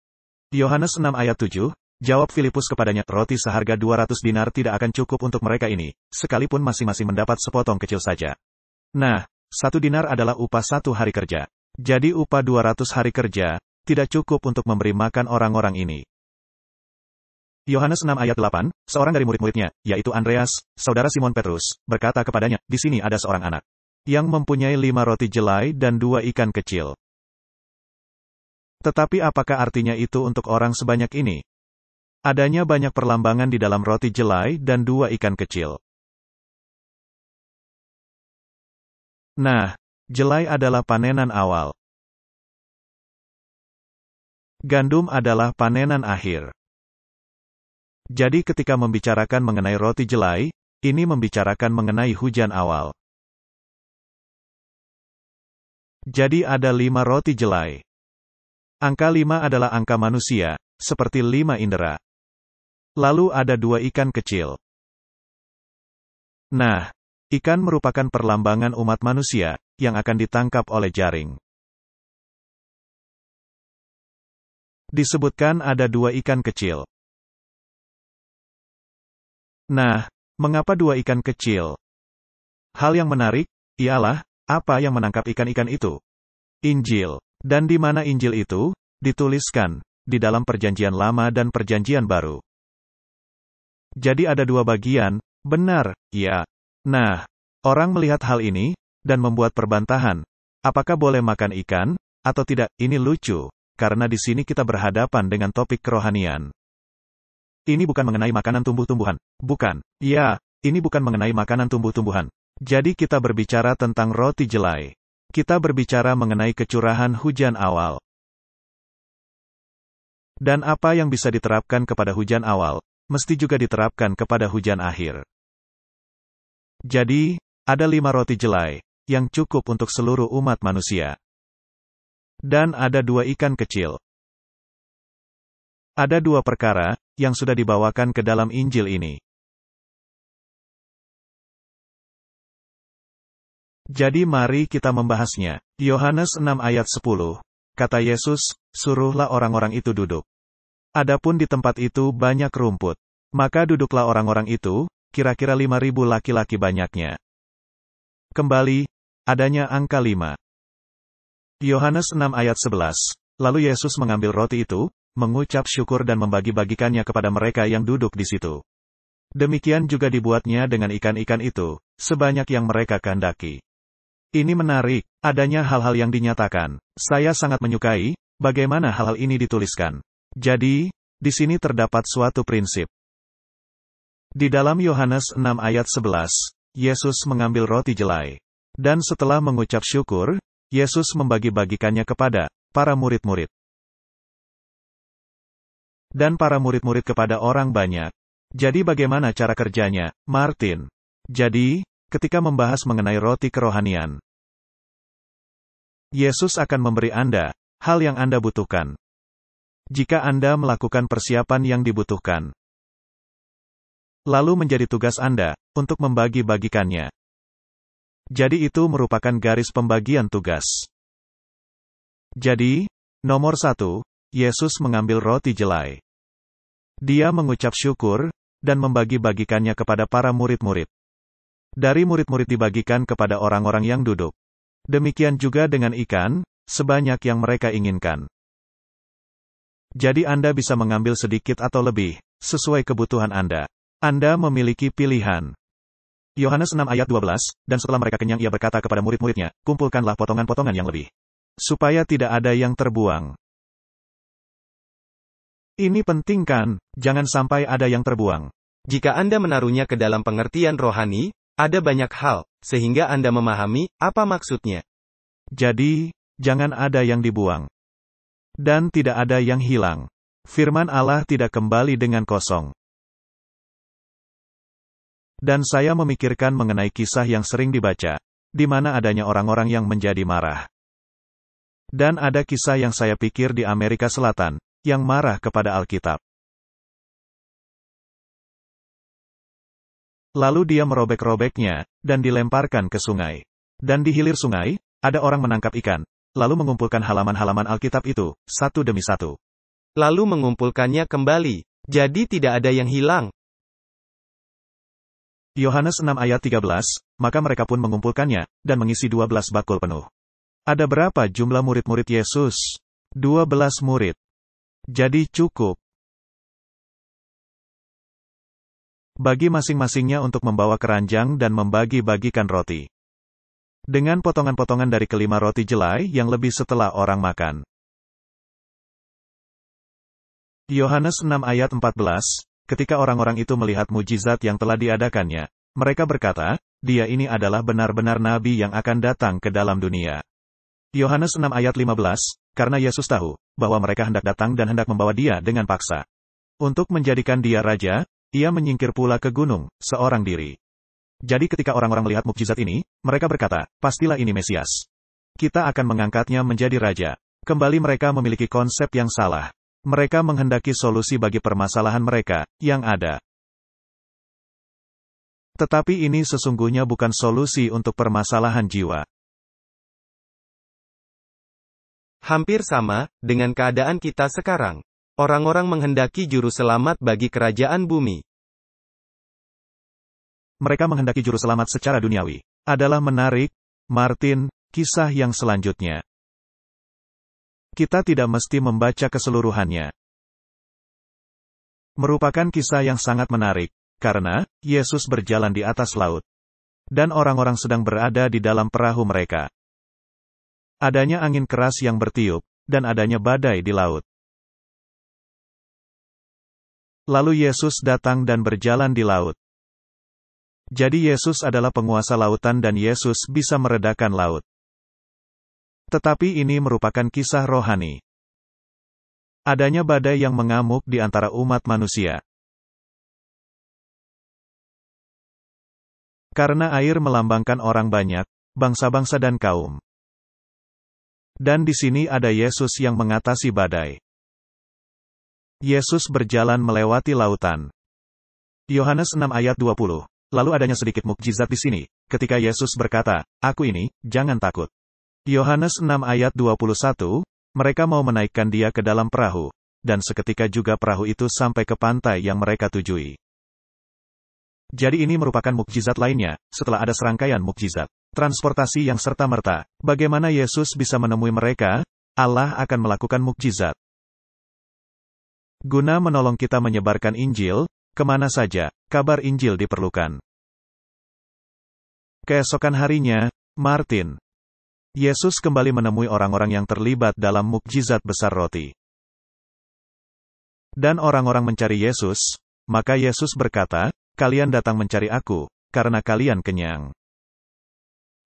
[SPEAKER 1] Yohanes 6 ayat 7, jawab Filipus kepadanya, roti seharga 200 dinar tidak akan cukup untuk mereka ini, sekalipun masing-masing mendapat sepotong kecil saja. Nah, satu dinar adalah upah satu hari kerja. Jadi upah 200 hari kerja, tidak cukup untuk memberi makan orang-orang ini. Yohanes 6 ayat 8, seorang dari murid-muridnya, yaitu Andreas, saudara Simon Petrus, berkata kepadanya, di sini ada seorang anak yang mempunyai lima roti jelai dan dua ikan kecil. Tetapi apakah artinya itu untuk orang sebanyak ini? Adanya banyak
[SPEAKER 2] perlambangan di dalam roti jelai dan dua ikan kecil. Nah, jelai adalah panenan awal. Gandum adalah panenan akhir.
[SPEAKER 1] Jadi ketika membicarakan mengenai roti jelai, ini membicarakan mengenai hujan awal.
[SPEAKER 2] Jadi ada lima roti jelai. Angka lima adalah angka manusia, seperti lima indera.
[SPEAKER 1] Lalu ada dua ikan kecil. Nah, ikan merupakan
[SPEAKER 2] perlambangan umat manusia, yang akan ditangkap oleh jaring. Disebutkan ada dua ikan kecil. Nah, mengapa dua ikan kecil? Hal
[SPEAKER 1] yang menarik, ialah, apa yang menangkap ikan-ikan itu? Injil. Dan di mana Injil itu? Dituliskan. Di dalam perjanjian lama dan perjanjian baru. Jadi ada dua bagian, benar, ya. Nah, orang melihat hal ini, dan membuat perbantahan. Apakah boleh makan ikan, atau tidak, ini lucu, karena di sini kita berhadapan dengan topik kerohanian. Ini bukan mengenai makanan tumbuh-tumbuhan. Bukan. Ya, ini bukan mengenai makanan tumbuh-tumbuhan. Jadi kita berbicara tentang roti jelai. Kita berbicara mengenai kecurahan hujan awal. Dan apa yang bisa diterapkan kepada hujan awal, mesti juga diterapkan kepada hujan akhir. Jadi, ada lima roti jelai, yang cukup untuk seluruh umat manusia. Dan ada
[SPEAKER 2] dua ikan kecil. Ada dua perkara, yang sudah dibawakan ke dalam Injil ini. Jadi mari kita membahasnya. Yohanes 6 ayat 10. Kata
[SPEAKER 1] Yesus, suruhlah orang-orang itu duduk. Adapun di tempat itu banyak rumput. Maka duduklah orang-orang itu, kira-kira lima ribu laki-laki banyaknya. Kembali, adanya angka lima. Yohanes 6 ayat 11. Lalu Yesus mengambil roti itu, mengucap syukur dan membagi-bagikannya kepada mereka yang duduk di situ. Demikian juga dibuatnya dengan ikan-ikan itu, sebanyak yang mereka kandaki. Ini menarik, adanya hal-hal yang dinyatakan. Saya sangat menyukai bagaimana hal-hal ini dituliskan. Jadi, di sini terdapat suatu prinsip. Di dalam Yohanes 6 ayat 11, Yesus mengambil roti jelai. Dan setelah mengucap syukur, Yesus membagi-bagikannya kepada para murid-murid. Dan para murid-murid kepada orang banyak. Jadi bagaimana cara kerjanya, Martin? Jadi, ketika membahas mengenai roti kerohanian. Yesus akan memberi Anda hal yang Anda butuhkan. Jika Anda melakukan persiapan yang dibutuhkan, lalu menjadi tugas Anda untuk membagi-bagikannya. Jadi, itu merupakan garis pembagian tugas. Jadi, nomor satu, Yesus mengambil roti jelai. Dia mengucap syukur dan membagi-bagikannya kepada para murid-murid. Dari murid-murid dibagikan kepada orang-orang yang duduk. Demikian juga dengan ikan, sebanyak yang mereka inginkan. Jadi Anda bisa mengambil sedikit atau lebih, sesuai kebutuhan Anda. Anda memiliki pilihan. Yohanes 6 ayat 12, dan setelah mereka kenyang ia berkata kepada murid-muridnya, kumpulkanlah potongan-potongan yang lebih. Supaya tidak ada yang terbuang. Ini penting kan, jangan sampai ada yang terbuang. Jika Anda menaruhnya ke dalam pengertian rohani, ada banyak hal, sehingga Anda memahami apa maksudnya. Jadi, jangan ada yang dibuang. Dan tidak ada yang hilang. Firman Allah tidak kembali dengan kosong. Dan saya memikirkan mengenai kisah yang sering dibaca, di mana adanya orang-orang yang menjadi marah. Dan ada kisah yang
[SPEAKER 2] saya pikir di Amerika Selatan, yang marah kepada Alkitab. Lalu dia merobek-robeknya, dan dilemparkan
[SPEAKER 1] ke sungai. Dan di hilir sungai, ada orang menangkap ikan, lalu mengumpulkan halaman-halaman Alkitab itu, satu demi satu. Lalu mengumpulkannya kembali, jadi tidak ada yang hilang. Yohanes 6 ayat 13, maka mereka pun mengumpulkannya, dan mengisi 12 bakul penuh. Ada berapa jumlah murid-murid Yesus? 12 murid. Jadi cukup. Bagi masing-masingnya untuk membawa keranjang dan membagi-bagikan roti. Dengan potongan-potongan dari kelima roti jelai yang lebih setelah orang makan. Yohanes 6 ayat 14, ketika orang-orang itu melihat mujizat yang telah diadakannya, mereka berkata, dia ini adalah benar-benar nabi yang akan datang ke dalam dunia. Yohanes 6 ayat 15, karena Yesus tahu, bahwa mereka hendak datang dan hendak membawa dia dengan paksa. Untuk menjadikan dia raja, ia menyingkir pula ke gunung, seorang diri. Jadi ketika orang-orang melihat mukjizat ini, mereka berkata, pastilah ini Mesias. Kita akan mengangkatnya menjadi raja. Kembali mereka memiliki konsep yang salah. Mereka menghendaki solusi bagi permasalahan mereka, yang
[SPEAKER 2] ada. Tetapi ini sesungguhnya bukan solusi untuk permasalahan jiwa. Hampir
[SPEAKER 1] sama, dengan keadaan kita sekarang. Orang-orang menghendaki juru selamat bagi kerajaan
[SPEAKER 2] bumi. Mereka menghendaki juru selamat secara duniawi. Adalah menarik, Martin, kisah yang selanjutnya.
[SPEAKER 1] Kita tidak mesti membaca keseluruhannya. Merupakan kisah yang sangat menarik, karena Yesus berjalan di atas laut. Dan orang-orang sedang
[SPEAKER 2] berada di dalam perahu mereka. Adanya angin keras yang bertiup, dan adanya badai di laut. Lalu Yesus
[SPEAKER 1] datang dan berjalan di laut. Jadi Yesus adalah penguasa lautan dan Yesus bisa meredakan laut. Tetapi ini merupakan kisah rohani.
[SPEAKER 2] Adanya badai yang mengamuk di antara umat manusia. Karena air melambangkan orang banyak, bangsa-bangsa dan kaum. Dan di sini ada Yesus yang
[SPEAKER 1] mengatasi badai. Yesus berjalan melewati lautan. Yohanes 6 ayat 20. Lalu adanya sedikit mukjizat di sini, ketika Yesus berkata, Aku ini, jangan takut. Yohanes 6 ayat 21, mereka mau menaikkan dia ke dalam perahu, dan seketika juga perahu itu sampai ke pantai yang mereka tujui. Jadi ini merupakan mukjizat lainnya, setelah ada serangkaian mukjizat. Transportasi yang serta-merta, bagaimana Yesus bisa menemui mereka, Allah akan melakukan mukjizat. Guna menolong kita menyebarkan Injil, kemana saja, kabar Injil diperlukan. Keesokan harinya, Martin. Yesus kembali menemui orang-orang yang terlibat dalam mukjizat besar roti. Dan orang-orang mencari Yesus, maka Yesus berkata, "Kalian datang mencari Aku, karena kalian kenyang."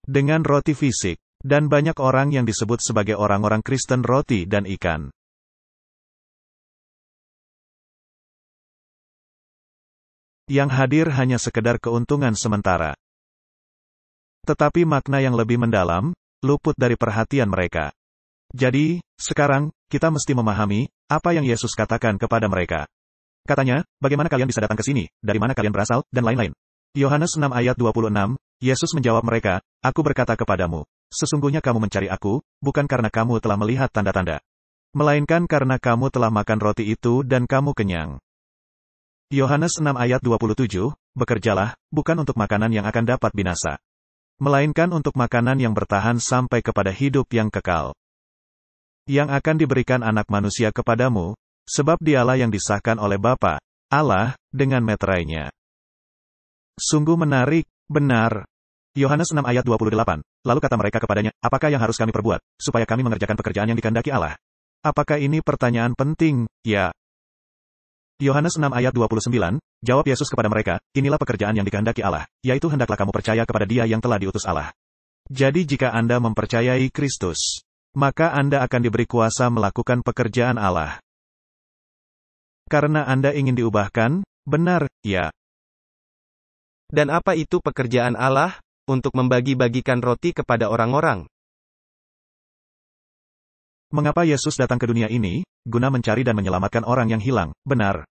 [SPEAKER 2] Dengan roti fisik, dan banyak orang yang disebut sebagai orang-orang Kristen roti dan ikan. Yang hadir hanya sekedar keuntungan sementara.
[SPEAKER 1] Tetapi makna yang lebih mendalam, luput dari perhatian mereka. Jadi, sekarang, kita mesti memahami, apa yang Yesus katakan kepada mereka. Katanya, bagaimana kalian bisa datang ke sini, dari mana kalian berasal, dan lain-lain. Yohanes 6 ayat 26, Yesus menjawab mereka, Aku berkata kepadamu, sesungguhnya kamu mencari aku, bukan karena kamu telah melihat tanda-tanda, melainkan karena kamu telah makan roti itu dan kamu kenyang. Yohanes 6 ayat 27, Bekerjalah, bukan untuk makanan yang akan dapat binasa. Melainkan untuk makanan yang bertahan sampai kepada hidup yang kekal. Yang akan diberikan anak manusia kepadamu, sebab dialah yang disahkan oleh Bapa Allah, dengan meterainya. Sungguh menarik, benar. Yohanes 6 ayat 28. Lalu kata mereka kepadanya, apakah yang harus kami perbuat, supaya kami mengerjakan pekerjaan yang dikandaki Allah? Apakah ini pertanyaan penting? Ya, Yohanes 6 ayat 29, jawab Yesus kepada mereka, inilah pekerjaan yang dikehendaki Allah, yaitu hendaklah kamu percaya kepada dia yang telah diutus Allah. Jadi jika Anda mempercayai Kristus, maka Anda akan diberi kuasa melakukan pekerjaan Allah. Karena Anda ingin diubahkan, benar,
[SPEAKER 2] ya. Dan apa itu pekerjaan Allah? Untuk membagi-bagikan roti kepada orang-orang. Mengapa Yesus
[SPEAKER 1] datang ke dunia ini? guna mencari dan menyelamatkan orang yang hilang, benar.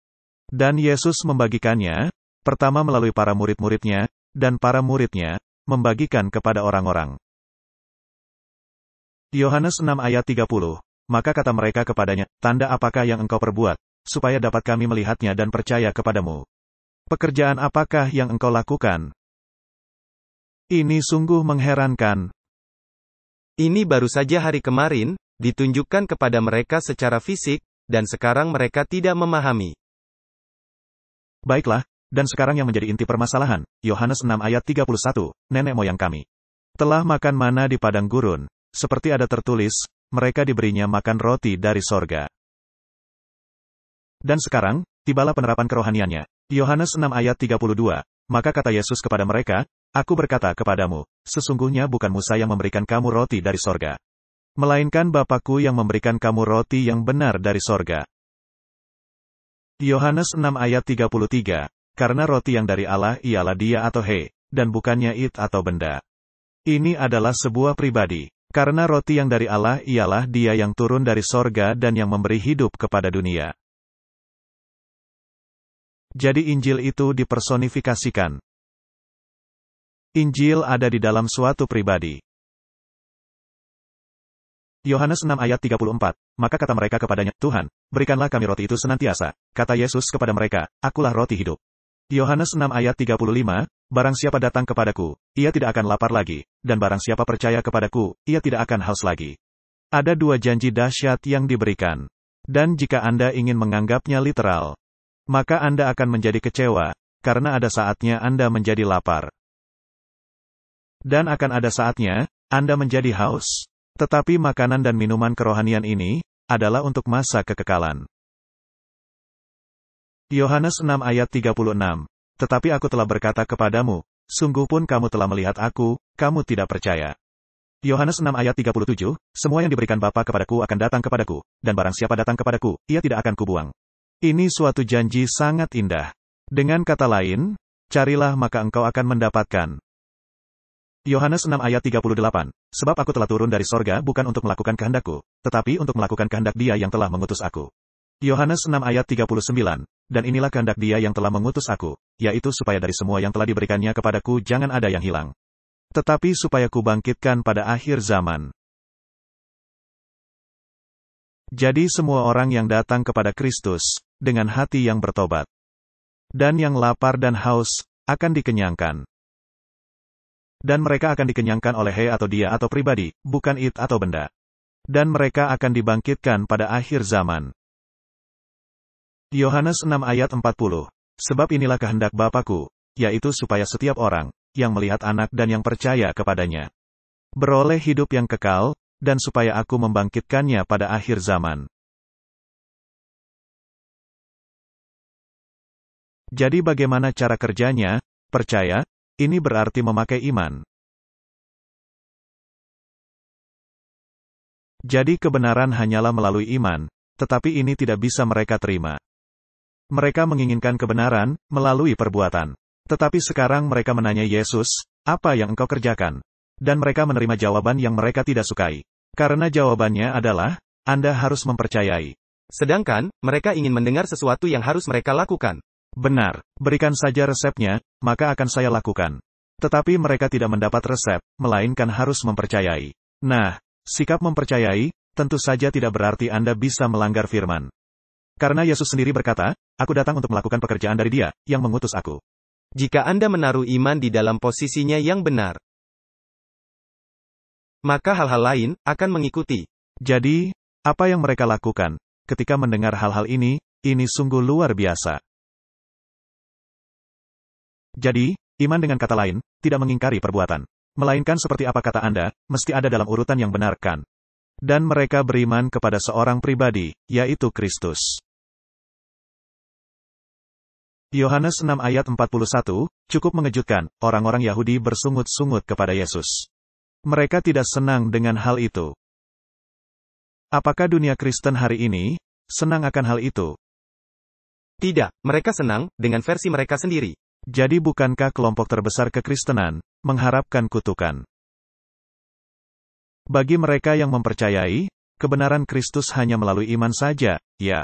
[SPEAKER 1] Dan Yesus membagikannya, pertama melalui para murid-muridnya, dan para muridnya, membagikan kepada orang-orang. Yohanes 6 ayat 30. Maka kata mereka kepadanya, tanda apakah yang engkau perbuat, supaya dapat kami melihatnya dan percaya kepadamu. Pekerjaan apakah yang engkau lakukan? Ini sungguh mengherankan. Ini baru saja hari kemarin, ditunjukkan kepada mereka secara fisik, dan sekarang mereka tidak memahami. Baiklah, dan sekarang yang menjadi inti permasalahan, Yohanes 6 ayat 31, nenek moyang kami. Telah makan mana di padang gurun, seperti ada tertulis, mereka diberinya makan roti dari sorga. Dan sekarang, tibalah penerapan kerohaniannya. Yohanes 6 ayat 32, maka kata Yesus kepada mereka, Aku berkata kepadamu, sesungguhnya bukan Musa yang memberikan kamu roti dari sorga, melainkan Bapakku yang memberikan kamu roti yang benar dari sorga. Yohanes 6 ayat 33, karena roti yang dari Allah ialah dia atau he, dan bukannya it atau benda. Ini adalah sebuah pribadi, karena roti yang dari Allah ialah dia yang turun dari sorga dan yang memberi hidup kepada dunia. Jadi
[SPEAKER 2] Injil itu dipersonifikasikan. Injil ada di dalam suatu pribadi. Yohanes 6 ayat 34. Maka
[SPEAKER 1] kata mereka kepadanya, Tuhan, berikanlah kami roti itu senantiasa. Kata Yesus kepada mereka, Akulah roti hidup. Yohanes 6 ayat 35, Barang siapa datang kepadaku, ia tidak akan lapar lagi, dan barang siapa percaya kepadaku, ia tidak akan haus lagi. Ada dua janji dahsyat yang diberikan. Dan jika Anda ingin menganggapnya literal, maka Anda akan menjadi kecewa, karena ada saatnya Anda menjadi lapar. Dan akan ada saatnya, Anda menjadi haus. Tetapi makanan dan minuman kerohanian ini, adalah untuk masa kekekalan. Yohanes 6 ayat 36 Tetapi aku telah berkata kepadamu, sungguh pun kamu telah melihat aku, kamu tidak percaya. Yohanes 6 ayat 37, Semua yang diberikan Bapa kepadaku akan datang kepadaku, dan barang siapa datang kepadaku, ia tidak akan kubuang. Ini suatu janji sangat indah. Dengan kata lain, carilah maka engkau akan mendapatkan. Yohanes 6 ayat 38. Sebab aku telah turun dari sorga bukan untuk melakukan kehendakku, tetapi untuk melakukan kehendak dia yang telah mengutus aku. Yohanes 6 ayat 39. Dan inilah kehendak dia yang telah mengutus aku, yaitu supaya dari semua yang telah diberikannya kepadaku jangan ada yang hilang. Tetapi supaya ku bangkitkan pada akhir zaman. Jadi semua orang yang datang kepada Kristus, dengan hati yang bertobat, dan yang lapar dan haus, akan dikenyangkan. Dan mereka akan dikenyangkan oleh he atau dia atau pribadi, bukan it atau benda. Dan mereka akan dibangkitkan pada akhir zaman. Yohanes 6 ayat 40 Sebab inilah kehendak Bapakku, yaitu supaya setiap orang, yang melihat anak dan yang percaya kepadanya,
[SPEAKER 2] beroleh hidup yang kekal, dan supaya aku membangkitkannya pada akhir zaman. Jadi bagaimana cara kerjanya? Percaya, ini berarti memakai iman. Jadi kebenaran hanyalah melalui
[SPEAKER 1] iman, tetapi ini tidak bisa mereka terima. Mereka menginginkan kebenaran melalui perbuatan. Tetapi sekarang mereka menanya Yesus, "Apa yang engkau kerjakan?" Dan mereka menerima jawaban yang mereka tidak sukai. Karena jawabannya adalah, "Anda harus mempercayai." Sedangkan, mereka ingin mendengar sesuatu yang harus mereka lakukan. Benar, berikan saja resepnya, maka akan saya lakukan. Tetapi mereka tidak mendapat resep, melainkan harus mempercayai. Nah, sikap mempercayai, tentu saja tidak berarti Anda bisa melanggar firman. Karena Yesus sendiri berkata, Aku datang untuk melakukan pekerjaan dari Dia, yang mengutus aku. Jika Anda menaruh iman di dalam posisinya yang benar, maka hal-hal lain akan mengikuti. Jadi, apa yang mereka lakukan ketika mendengar hal-hal ini, ini sungguh luar biasa. Jadi, iman dengan kata lain, tidak mengingkari perbuatan. Melainkan seperti apa kata Anda, mesti ada dalam urutan yang benar kan? Dan mereka beriman kepada seorang pribadi, yaitu Kristus. Yohanes 6 ayat 41, cukup mengejutkan, orang-orang Yahudi bersungut-sungut kepada Yesus. Mereka tidak senang dengan hal itu. Apakah dunia Kristen hari ini, senang akan hal itu? Tidak, mereka senang, dengan versi mereka sendiri. Jadi bukankah kelompok terbesar kekristenan, mengharapkan kutukan? Bagi mereka yang mempercayai, kebenaran Kristus hanya melalui iman saja, ya.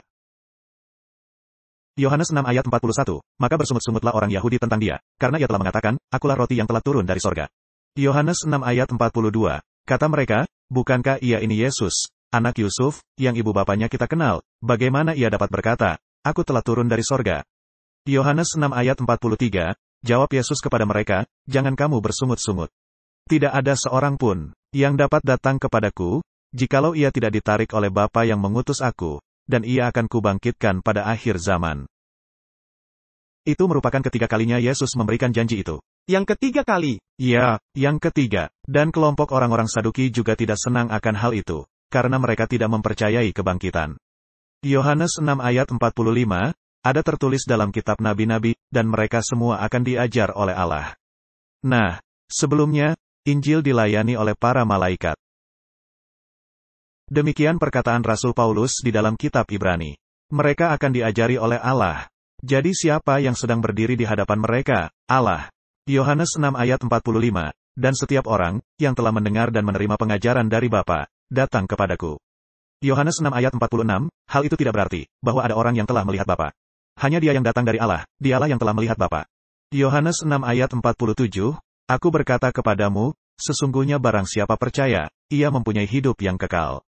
[SPEAKER 1] Yohanes 6 ayat 41, maka bersungut-sungutlah orang Yahudi tentang dia, karena ia telah mengatakan, akulah roti yang telah turun dari sorga. Yohanes 6 ayat 42, kata mereka, bukankah ia ini Yesus, anak Yusuf, yang ibu bapanya kita kenal, bagaimana ia dapat berkata, aku telah turun dari sorga, Yohanes 6 ayat 43, jawab Yesus kepada mereka, jangan kamu bersungut-sungut. Tidak ada seorang pun, yang dapat datang kepadaku, jikalau ia tidak ditarik oleh Bapa yang mengutus aku, dan ia akan kubangkitkan pada akhir zaman. Itu merupakan ketiga kalinya Yesus memberikan janji itu. Yang ketiga kali. Ya, yang ketiga. Dan kelompok orang-orang Saduki juga tidak senang akan hal itu, karena mereka tidak mempercayai kebangkitan. Yohanes 6 ayat 45, ada tertulis dalam kitab nabi-nabi, dan mereka semua akan diajar oleh Allah. Nah, sebelumnya, Injil dilayani oleh para malaikat. Demikian perkataan Rasul Paulus di dalam kitab Ibrani. Mereka akan diajari oleh Allah. Jadi siapa yang sedang berdiri di hadapan mereka? Allah. Yohanes 6 ayat 45. Dan setiap orang, yang telah mendengar dan menerima pengajaran dari Bapa, datang kepadaku. Yohanes 6 ayat 46, hal itu tidak berarti, bahwa ada orang yang telah melihat Bapa. Hanya dia yang datang dari Allah, dialah yang telah melihat Bapa. Yohanes 6 ayat 47, Aku berkata kepadamu, sesungguhnya barang siapa percaya, ia mempunyai hidup yang kekal.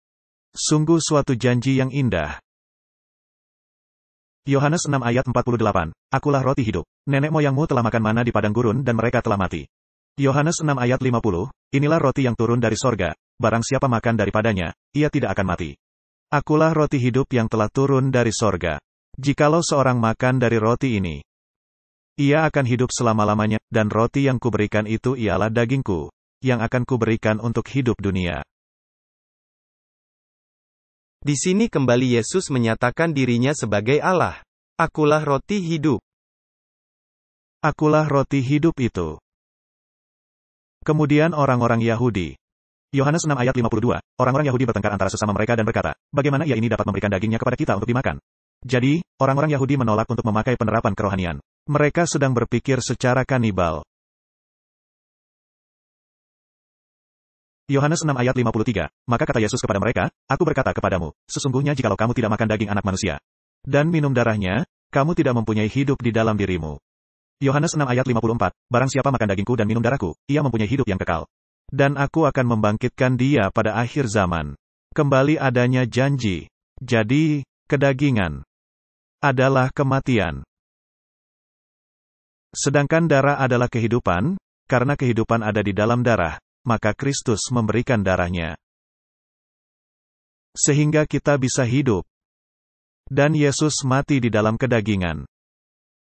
[SPEAKER 1] Sungguh suatu janji yang indah. Yohanes 6 ayat 48, Akulah roti hidup. Nenek moyangmu telah makan mana di padang gurun dan mereka telah mati. Yohanes 6 ayat 50, Inilah roti yang turun dari sorga, barang siapa makan daripadanya, ia tidak akan mati. Akulah roti hidup yang telah turun dari sorga. Jikalau seorang makan dari roti ini, ia akan hidup selama-lamanya, dan roti yang kuberikan itu ialah dagingku, yang akan kuberikan untuk hidup dunia. Di sini kembali Yesus menyatakan dirinya sebagai Allah. Akulah roti hidup. Akulah roti hidup itu. Kemudian orang-orang Yahudi. Yohanes 6 ayat 52, orang-orang Yahudi bertengkar antara sesama mereka dan berkata, bagaimana ia ini dapat memberikan dagingnya kepada kita untuk dimakan? Jadi, orang-orang Yahudi menolak untuk memakai penerapan kerohanian.
[SPEAKER 2] Mereka sedang berpikir secara kanibal. Yohanes 6 ayat 53. Maka kata Yesus kepada mereka, Aku berkata kepadamu, sesungguhnya
[SPEAKER 1] jikalau kamu tidak makan daging anak manusia dan minum darahnya, kamu tidak mempunyai hidup di dalam dirimu. Yohanes 6 ayat 54. Barang siapa makan dagingku dan minum darahku, ia mempunyai hidup yang kekal. Dan aku akan membangkitkan dia pada akhir zaman. Kembali adanya janji. Jadi, kedagingan adalah kematian. Sedangkan darah adalah kehidupan, karena kehidupan ada di dalam darah, maka Kristus memberikan darahnya. Sehingga kita bisa hidup. Dan Yesus mati di dalam kedagingan.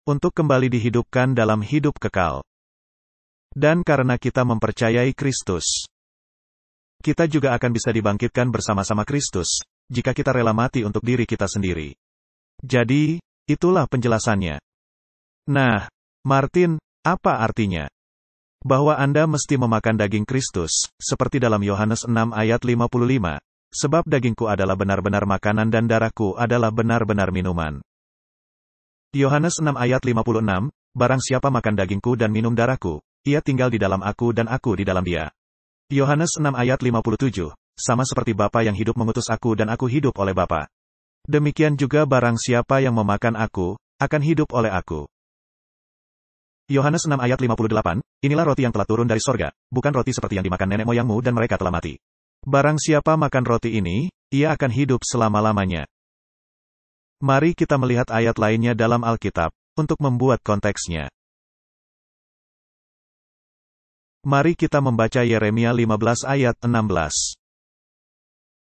[SPEAKER 1] Untuk kembali dihidupkan dalam hidup kekal. Dan karena kita mempercayai Kristus, kita juga akan bisa dibangkitkan bersama-sama Kristus, jika kita rela mati untuk diri kita sendiri. Jadi, itulah penjelasannya. Nah, Martin, apa artinya? Bahwa Anda mesti memakan daging Kristus, seperti dalam Yohanes 6 ayat 55, sebab dagingku adalah benar-benar makanan dan darahku adalah benar-benar minuman. Yohanes 6 ayat 56, barang siapa makan dagingku dan minum darahku, ia tinggal di dalam aku dan aku di dalam dia. Yohanes 6 ayat 57, sama seperti Bapa yang hidup mengutus aku dan aku hidup oleh Bapa. Demikian juga barang siapa yang memakan aku, akan hidup oleh aku. Yohanes 6 ayat 58, inilah roti yang telah turun dari sorga, bukan roti seperti yang dimakan nenek moyangmu dan mereka telah mati. Barang siapa makan roti ini, ia akan hidup selama-lamanya.
[SPEAKER 2] Mari kita melihat ayat lainnya dalam Alkitab, untuk membuat konteksnya. Mari kita membaca Yeremia
[SPEAKER 1] 15 ayat 16.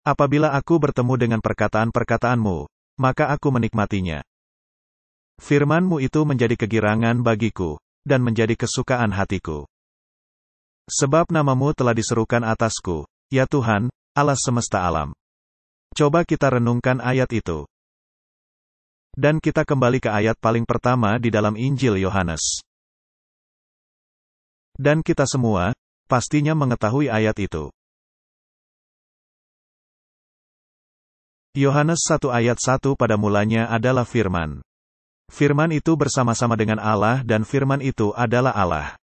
[SPEAKER 1] Apabila aku bertemu dengan perkataan-perkataanmu, maka aku menikmatinya. Firmanmu itu menjadi kegirangan bagiku, dan menjadi kesukaan hatiku. Sebab namamu telah diserukan atasku, ya Tuhan, Allah semesta alam. Coba kita renungkan ayat itu. Dan kita kembali ke ayat paling pertama di dalam Injil
[SPEAKER 2] Yohanes. Dan kita semua, pastinya mengetahui ayat itu. Yohanes
[SPEAKER 1] 1 ayat 1 pada mulanya adalah firman. Firman itu bersama-sama dengan Allah dan firman itu adalah Allah.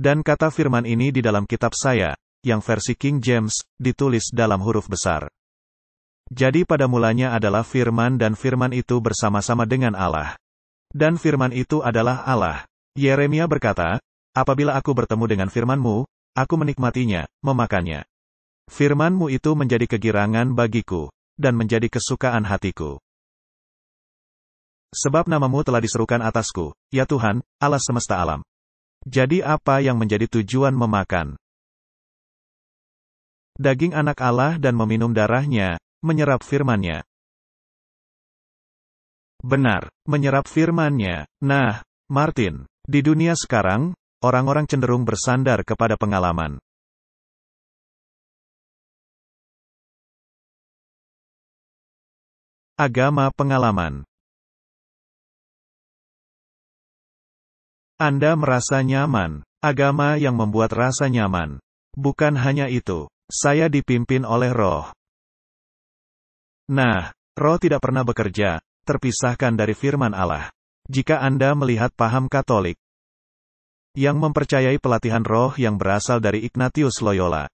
[SPEAKER 1] Dan kata firman ini di dalam kitab saya, yang versi King James, ditulis dalam huruf besar. Jadi pada mulanya adalah firman dan firman itu bersama-sama dengan Allah. Dan firman itu adalah Allah. Yeremia berkata, Apabila aku bertemu dengan firmanmu, Aku menikmatinya, memakannya. Firmanmu itu menjadi kegirangan bagiku, dan menjadi kesukaan hatiku. Sebab namamu telah diserukan atasku, ya Tuhan, Allah semesta alam. Jadi apa yang menjadi tujuan memakan? Daging anak Allah dan meminum darahnya, menyerap firmannya. Benar, menyerap firmannya. Nah, Martin, di dunia
[SPEAKER 2] sekarang, orang-orang cenderung bersandar kepada pengalaman. Agama pengalaman Anda merasa nyaman, agama yang membuat rasa nyaman. Bukan hanya itu, saya
[SPEAKER 1] dipimpin oleh roh. Nah, roh tidak pernah bekerja, terpisahkan dari firman Allah. Jika Anda melihat paham Katolik, yang mempercayai pelatihan roh yang berasal dari Ignatius Loyola.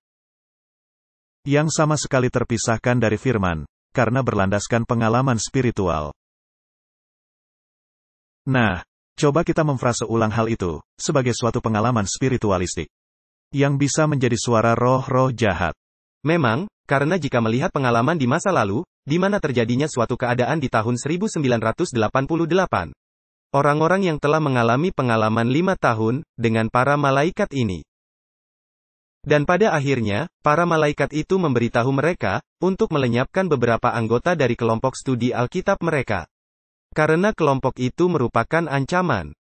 [SPEAKER 1] Yang sama sekali terpisahkan dari firman, karena berlandaskan pengalaman spiritual. Nah, coba kita memfrase ulang hal itu, sebagai suatu pengalaman spiritualistik. Yang bisa menjadi suara roh-roh jahat. Memang, karena jika melihat pengalaman di masa lalu, di mana terjadinya suatu keadaan di tahun 1988, Orang-orang yang telah mengalami pengalaman lima tahun, dengan para malaikat ini. Dan pada akhirnya, para malaikat itu memberitahu mereka, untuk melenyapkan beberapa anggota dari kelompok studi Alkitab mereka. Karena kelompok itu merupakan ancaman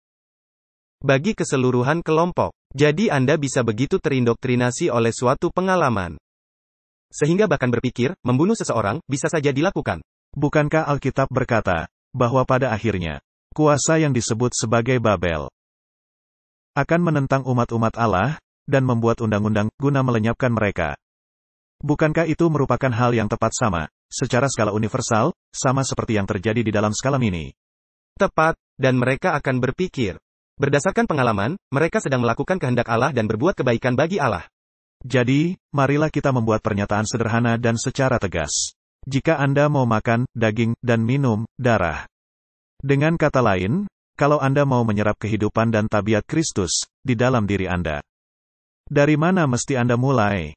[SPEAKER 1] bagi keseluruhan kelompok. Jadi Anda bisa begitu terindoktrinasi oleh suatu pengalaman. Sehingga bahkan berpikir, membunuh seseorang, bisa saja dilakukan. Bukankah Alkitab berkata, bahwa pada akhirnya, kuasa yang disebut sebagai Babel akan menentang umat-umat Allah, dan membuat undang-undang, guna melenyapkan mereka. Bukankah itu merupakan hal yang tepat sama, secara skala universal, sama seperti yang terjadi di dalam skala mini? Tepat, dan mereka akan berpikir. Berdasarkan pengalaman, mereka sedang melakukan kehendak Allah dan berbuat kebaikan bagi Allah. Jadi, marilah kita membuat pernyataan sederhana dan secara tegas. Jika Anda mau makan, daging, dan minum, darah, dengan kata lain, kalau Anda mau menyerap kehidupan dan tabiat Kristus di dalam diri Anda. Dari mana mesti Anda mulai?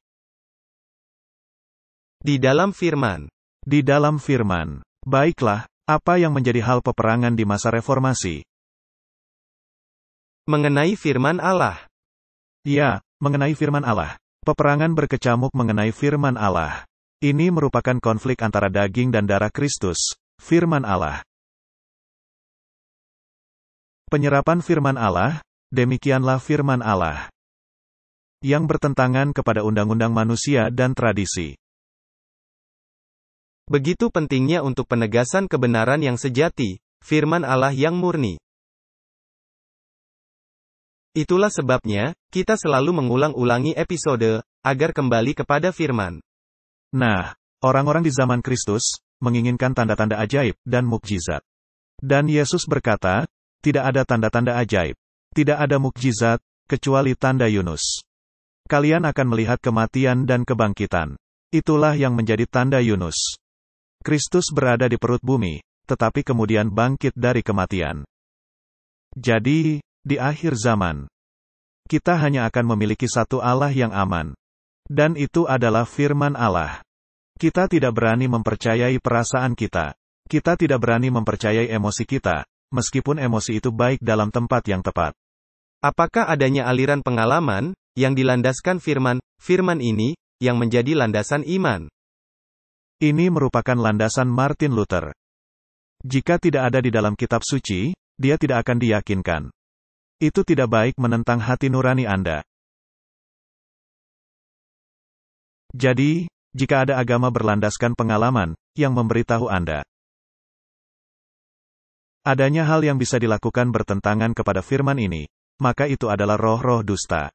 [SPEAKER 1] Di dalam firman. Di dalam firman. Baiklah, apa yang menjadi hal peperangan di masa reformasi? Mengenai firman Allah. Ya, mengenai firman Allah. Peperangan berkecamuk mengenai firman Allah. Ini merupakan konflik antara daging dan darah Kristus, firman Allah, Penyerapan firman Allah, demikianlah firman Allah yang bertentangan kepada undang-undang manusia dan
[SPEAKER 2] tradisi. Begitu pentingnya untuk penegasan kebenaran yang sejati, firman Allah yang murni.
[SPEAKER 1] Itulah sebabnya, kita selalu mengulang-ulangi episode, agar kembali kepada firman. Nah, orang-orang di zaman Kristus, menginginkan tanda-tanda ajaib, dan mukjizat. Dan Yesus berkata, tidak ada tanda-tanda ajaib. Tidak ada mukjizat, kecuali tanda Yunus. Kalian akan melihat kematian dan kebangkitan. Itulah yang menjadi tanda Yunus. Kristus berada di perut bumi, tetapi kemudian bangkit dari kematian. Jadi, di akhir zaman, kita hanya akan memiliki satu Allah yang aman, dan itu adalah firman Allah. Kita tidak berani mempercayai perasaan kita, kita tidak berani mempercayai emosi kita, meskipun emosi itu baik dalam tempat yang tepat. Apakah adanya aliran pengalaman yang dilandaskan firman, firman ini yang menjadi landasan iman? Ini merupakan landasan Martin Luther. Jika tidak ada di dalam kitab suci, dia tidak akan diyakinkan. Itu tidak baik
[SPEAKER 2] menentang hati nurani Anda. Jadi, jika ada agama berlandaskan pengalaman yang memberitahu Anda
[SPEAKER 1] Adanya hal yang bisa dilakukan bertentangan kepada firman ini, maka itu adalah roh-roh dusta.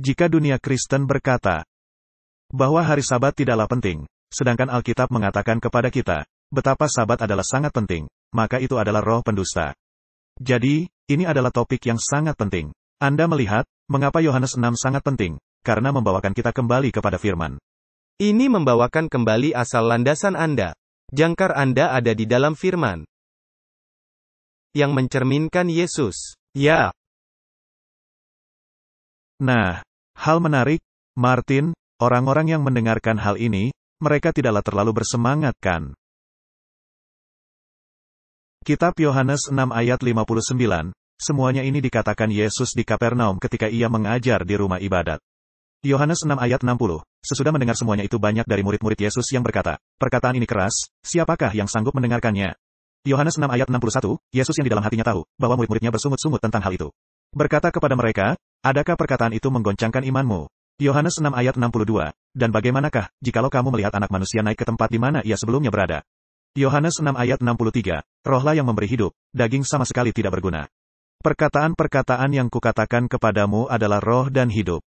[SPEAKER 1] Jika dunia Kristen berkata bahwa hari Sabat tidaklah penting, sedangkan Alkitab mengatakan kepada kita betapa Sabat adalah sangat penting, maka itu adalah roh pendusta. Jadi, ini adalah topik yang sangat penting. Anda melihat mengapa Yohanes 6 sangat penting, karena membawakan kita kembali kepada firman. Ini membawakan kembali asal landasan Anda. Jangkar
[SPEAKER 2] Anda ada di dalam firman yang mencerminkan Yesus. Ya. Nah, hal menarik,
[SPEAKER 1] Martin, orang-orang yang mendengarkan hal ini, mereka tidaklah terlalu bersemangat kan? Kitab Yohanes 6 ayat 59, semuanya ini dikatakan Yesus di Kapernaum ketika ia mengajar di rumah ibadat. Yohanes 6 ayat 60. Sesudah mendengar semuanya itu banyak dari murid-murid Yesus yang berkata, perkataan ini keras, siapakah yang sanggup mendengarkannya? Yohanes 6 ayat 61, Yesus yang di dalam hatinya tahu, bahwa murid-muridnya bersungut-sungut tentang hal itu. Berkata kepada mereka, adakah perkataan itu menggoncangkan imanmu? Yohanes 6 ayat 62, dan bagaimanakah, jikalau kamu melihat anak manusia naik ke tempat di mana ia sebelumnya berada? Yohanes 6 ayat 63, rohlah yang memberi hidup, daging sama sekali tidak berguna. Perkataan-perkataan yang kukatakan kepadamu adalah roh dan hidup.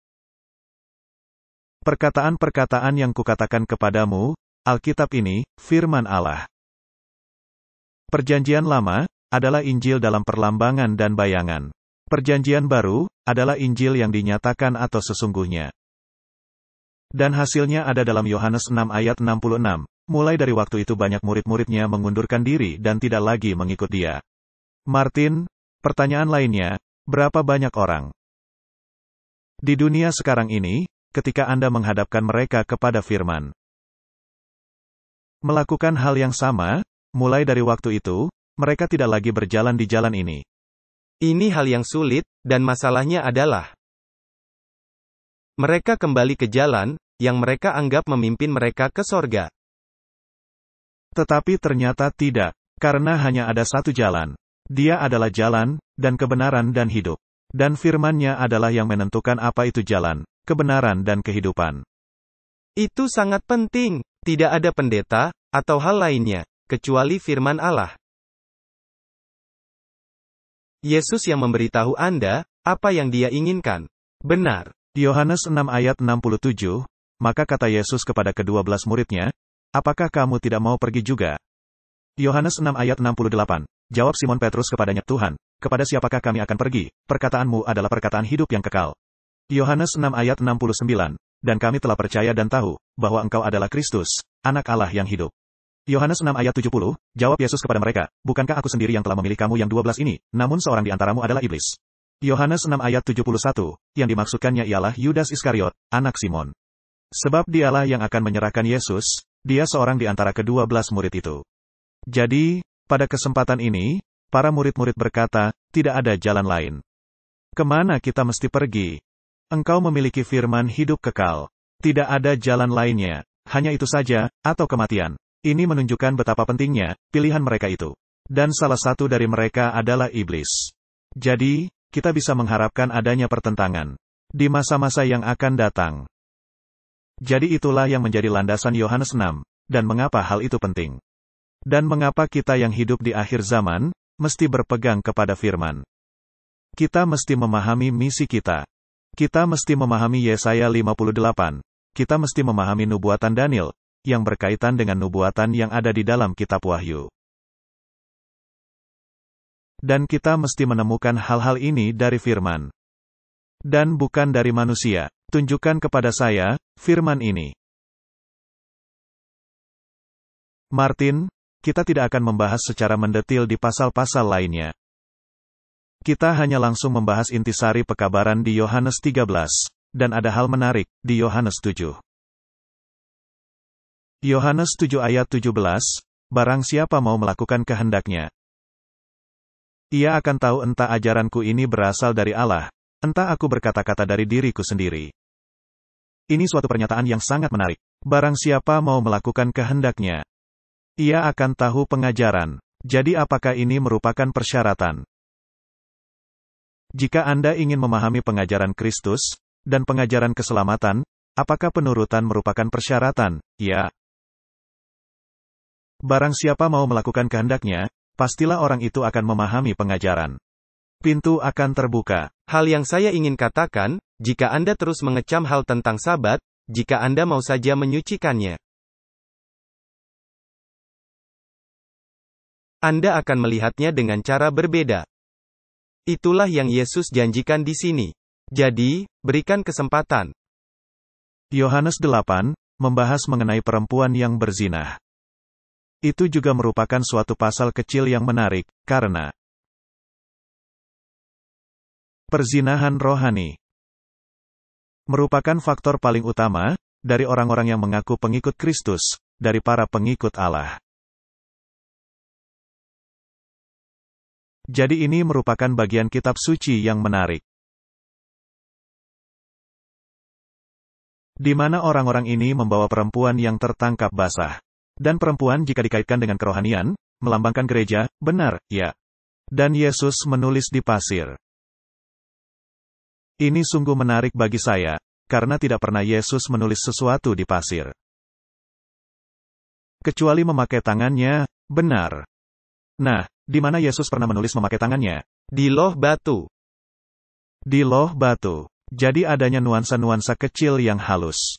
[SPEAKER 1] Perkataan-perkataan yang kukatakan kepadamu, Alkitab ini, firman Allah. Perjanjian lama, adalah Injil dalam perlambangan dan bayangan. Perjanjian baru, adalah Injil yang dinyatakan atau sesungguhnya. Dan hasilnya ada dalam Yohanes 6 ayat 66. Mulai dari waktu itu banyak murid-muridnya mengundurkan diri dan tidak lagi mengikut dia. Martin, pertanyaan lainnya, berapa banyak orang di dunia sekarang ini, ketika Anda menghadapkan mereka kepada firman. Melakukan hal yang sama, mulai dari waktu itu, mereka tidak lagi berjalan di jalan ini. Ini hal yang sulit, dan masalahnya adalah mereka kembali ke jalan yang mereka anggap memimpin mereka ke sorga. Tetapi ternyata tidak, karena hanya ada satu jalan. Dia adalah jalan, dan kebenaran dan hidup. Dan firmannya adalah yang menentukan apa itu jalan, kebenaran dan kehidupan.
[SPEAKER 2] Itu sangat penting, tidak ada pendeta, atau hal lainnya, kecuali firman Allah. Yesus yang
[SPEAKER 1] memberitahu Anda, apa yang dia inginkan. Benar. Yohanes 6 ayat 67, maka kata Yesus kepada kedua belas muridnya, apakah kamu tidak mau pergi juga? Yohanes 6 ayat 68, jawab Simon Petrus kepadanya, Tuhan, kepada siapakah kami akan pergi, perkataanmu adalah perkataan hidup yang kekal. Yohanes 6 ayat 69, dan kami telah percaya dan tahu, bahwa engkau adalah Kristus, anak Allah yang hidup. Yohanes 6 ayat 70, jawab Yesus kepada mereka, bukankah aku sendiri yang telah memilih kamu yang dua belas ini, namun seorang di antaramu adalah iblis. Yohanes 6 ayat 71, yang dimaksudkannya ialah Yudas Iskariot, anak Simon. Sebab dialah yang akan menyerahkan Yesus, dia seorang di antara kedua belas murid itu. Jadi, pada kesempatan ini, Para murid-murid berkata, tidak ada jalan lain. Kemana kita mesti pergi? Engkau memiliki firman hidup kekal. Tidak ada jalan lainnya, hanya itu saja, atau kematian. Ini menunjukkan betapa pentingnya, pilihan mereka itu. Dan salah satu dari mereka adalah iblis. Jadi, kita bisa mengharapkan adanya pertentangan. Di masa-masa yang akan datang. Jadi itulah yang menjadi landasan Yohanes 6, dan mengapa hal itu penting. Dan mengapa kita yang hidup di akhir zaman, mesti berpegang kepada firman. Kita mesti memahami misi kita. Kita mesti memahami Yesaya 58. Kita mesti memahami nubuatan Daniel, yang berkaitan dengan nubuatan yang ada di dalam kitab Wahyu. Dan kita mesti menemukan hal-hal ini dari firman. Dan bukan dari manusia. Tunjukkan kepada saya,
[SPEAKER 2] firman ini. Martin, kita tidak akan membahas secara mendetil di pasal-pasal lainnya. Kita hanya
[SPEAKER 1] langsung membahas intisari pekabaran di Yohanes 13. Dan ada hal menarik, di Yohanes 7. Yohanes 7 ayat 17, Barang siapa mau melakukan kehendaknya, ia akan tahu entah ajaranku ini berasal dari Allah, entah aku berkata-kata dari diriku sendiri. Ini suatu pernyataan yang sangat menarik. Barang siapa mau melakukan kehendaknya, ia akan tahu pengajaran. Jadi apakah ini merupakan persyaratan? Jika Anda ingin memahami pengajaran Kristus, dan pengajaran keselamatan, apakah penurutan merupakan persyaratan? Ya. Barang siapa mau melakukan kehendaknya, pastilah orang itu akan memahami pengajaran. Pintu akan terbuka. Hal yang saya ingin katakan, jika Anda terus mengecam hal tentang sabat,
[SPEAKER 2] jika Anda mau saja menyucikannya, Anda akan melihatnya dengan cara berbeda. Itulah
[SPEAKER 1] yang Yesus janjikan di sini. Jadi, berikan kesempatan. Yohanes 8, membahas mengenai perempuan yang berzinah. Itu juga
[SPEAKER 2] merupakan suatu pasal kecil yang menarik, karena perzinahan rohani merupakan faktor paling utama
[SPEAKER 1] dari orang-orang yang mengaku pengikut Kristus, dari para pengikut Allah.
[SPEAKER 2] Jadi ini merupakan bagian kitab suci yang menarik. Di
[SPEAKER 1] mana orang-orang ini membawa perempuan yang tertangkap basah. Dan perempuan jika dikaitkan dengan kerohanian, melambangkan gereja, benar, ya. Dan Yesus menulis di pasir. Ini sungguh menarik bagi saya, karena tidak pernah Yesus menulis sesuatu di pasir. Kecuali memakai tangannya, benar. Nah, di mana Yesus pernah menulis memakai tangannya. Di loh batu. Di loh batu. Jadi adanya nuansa-nuansa kecil yang halus.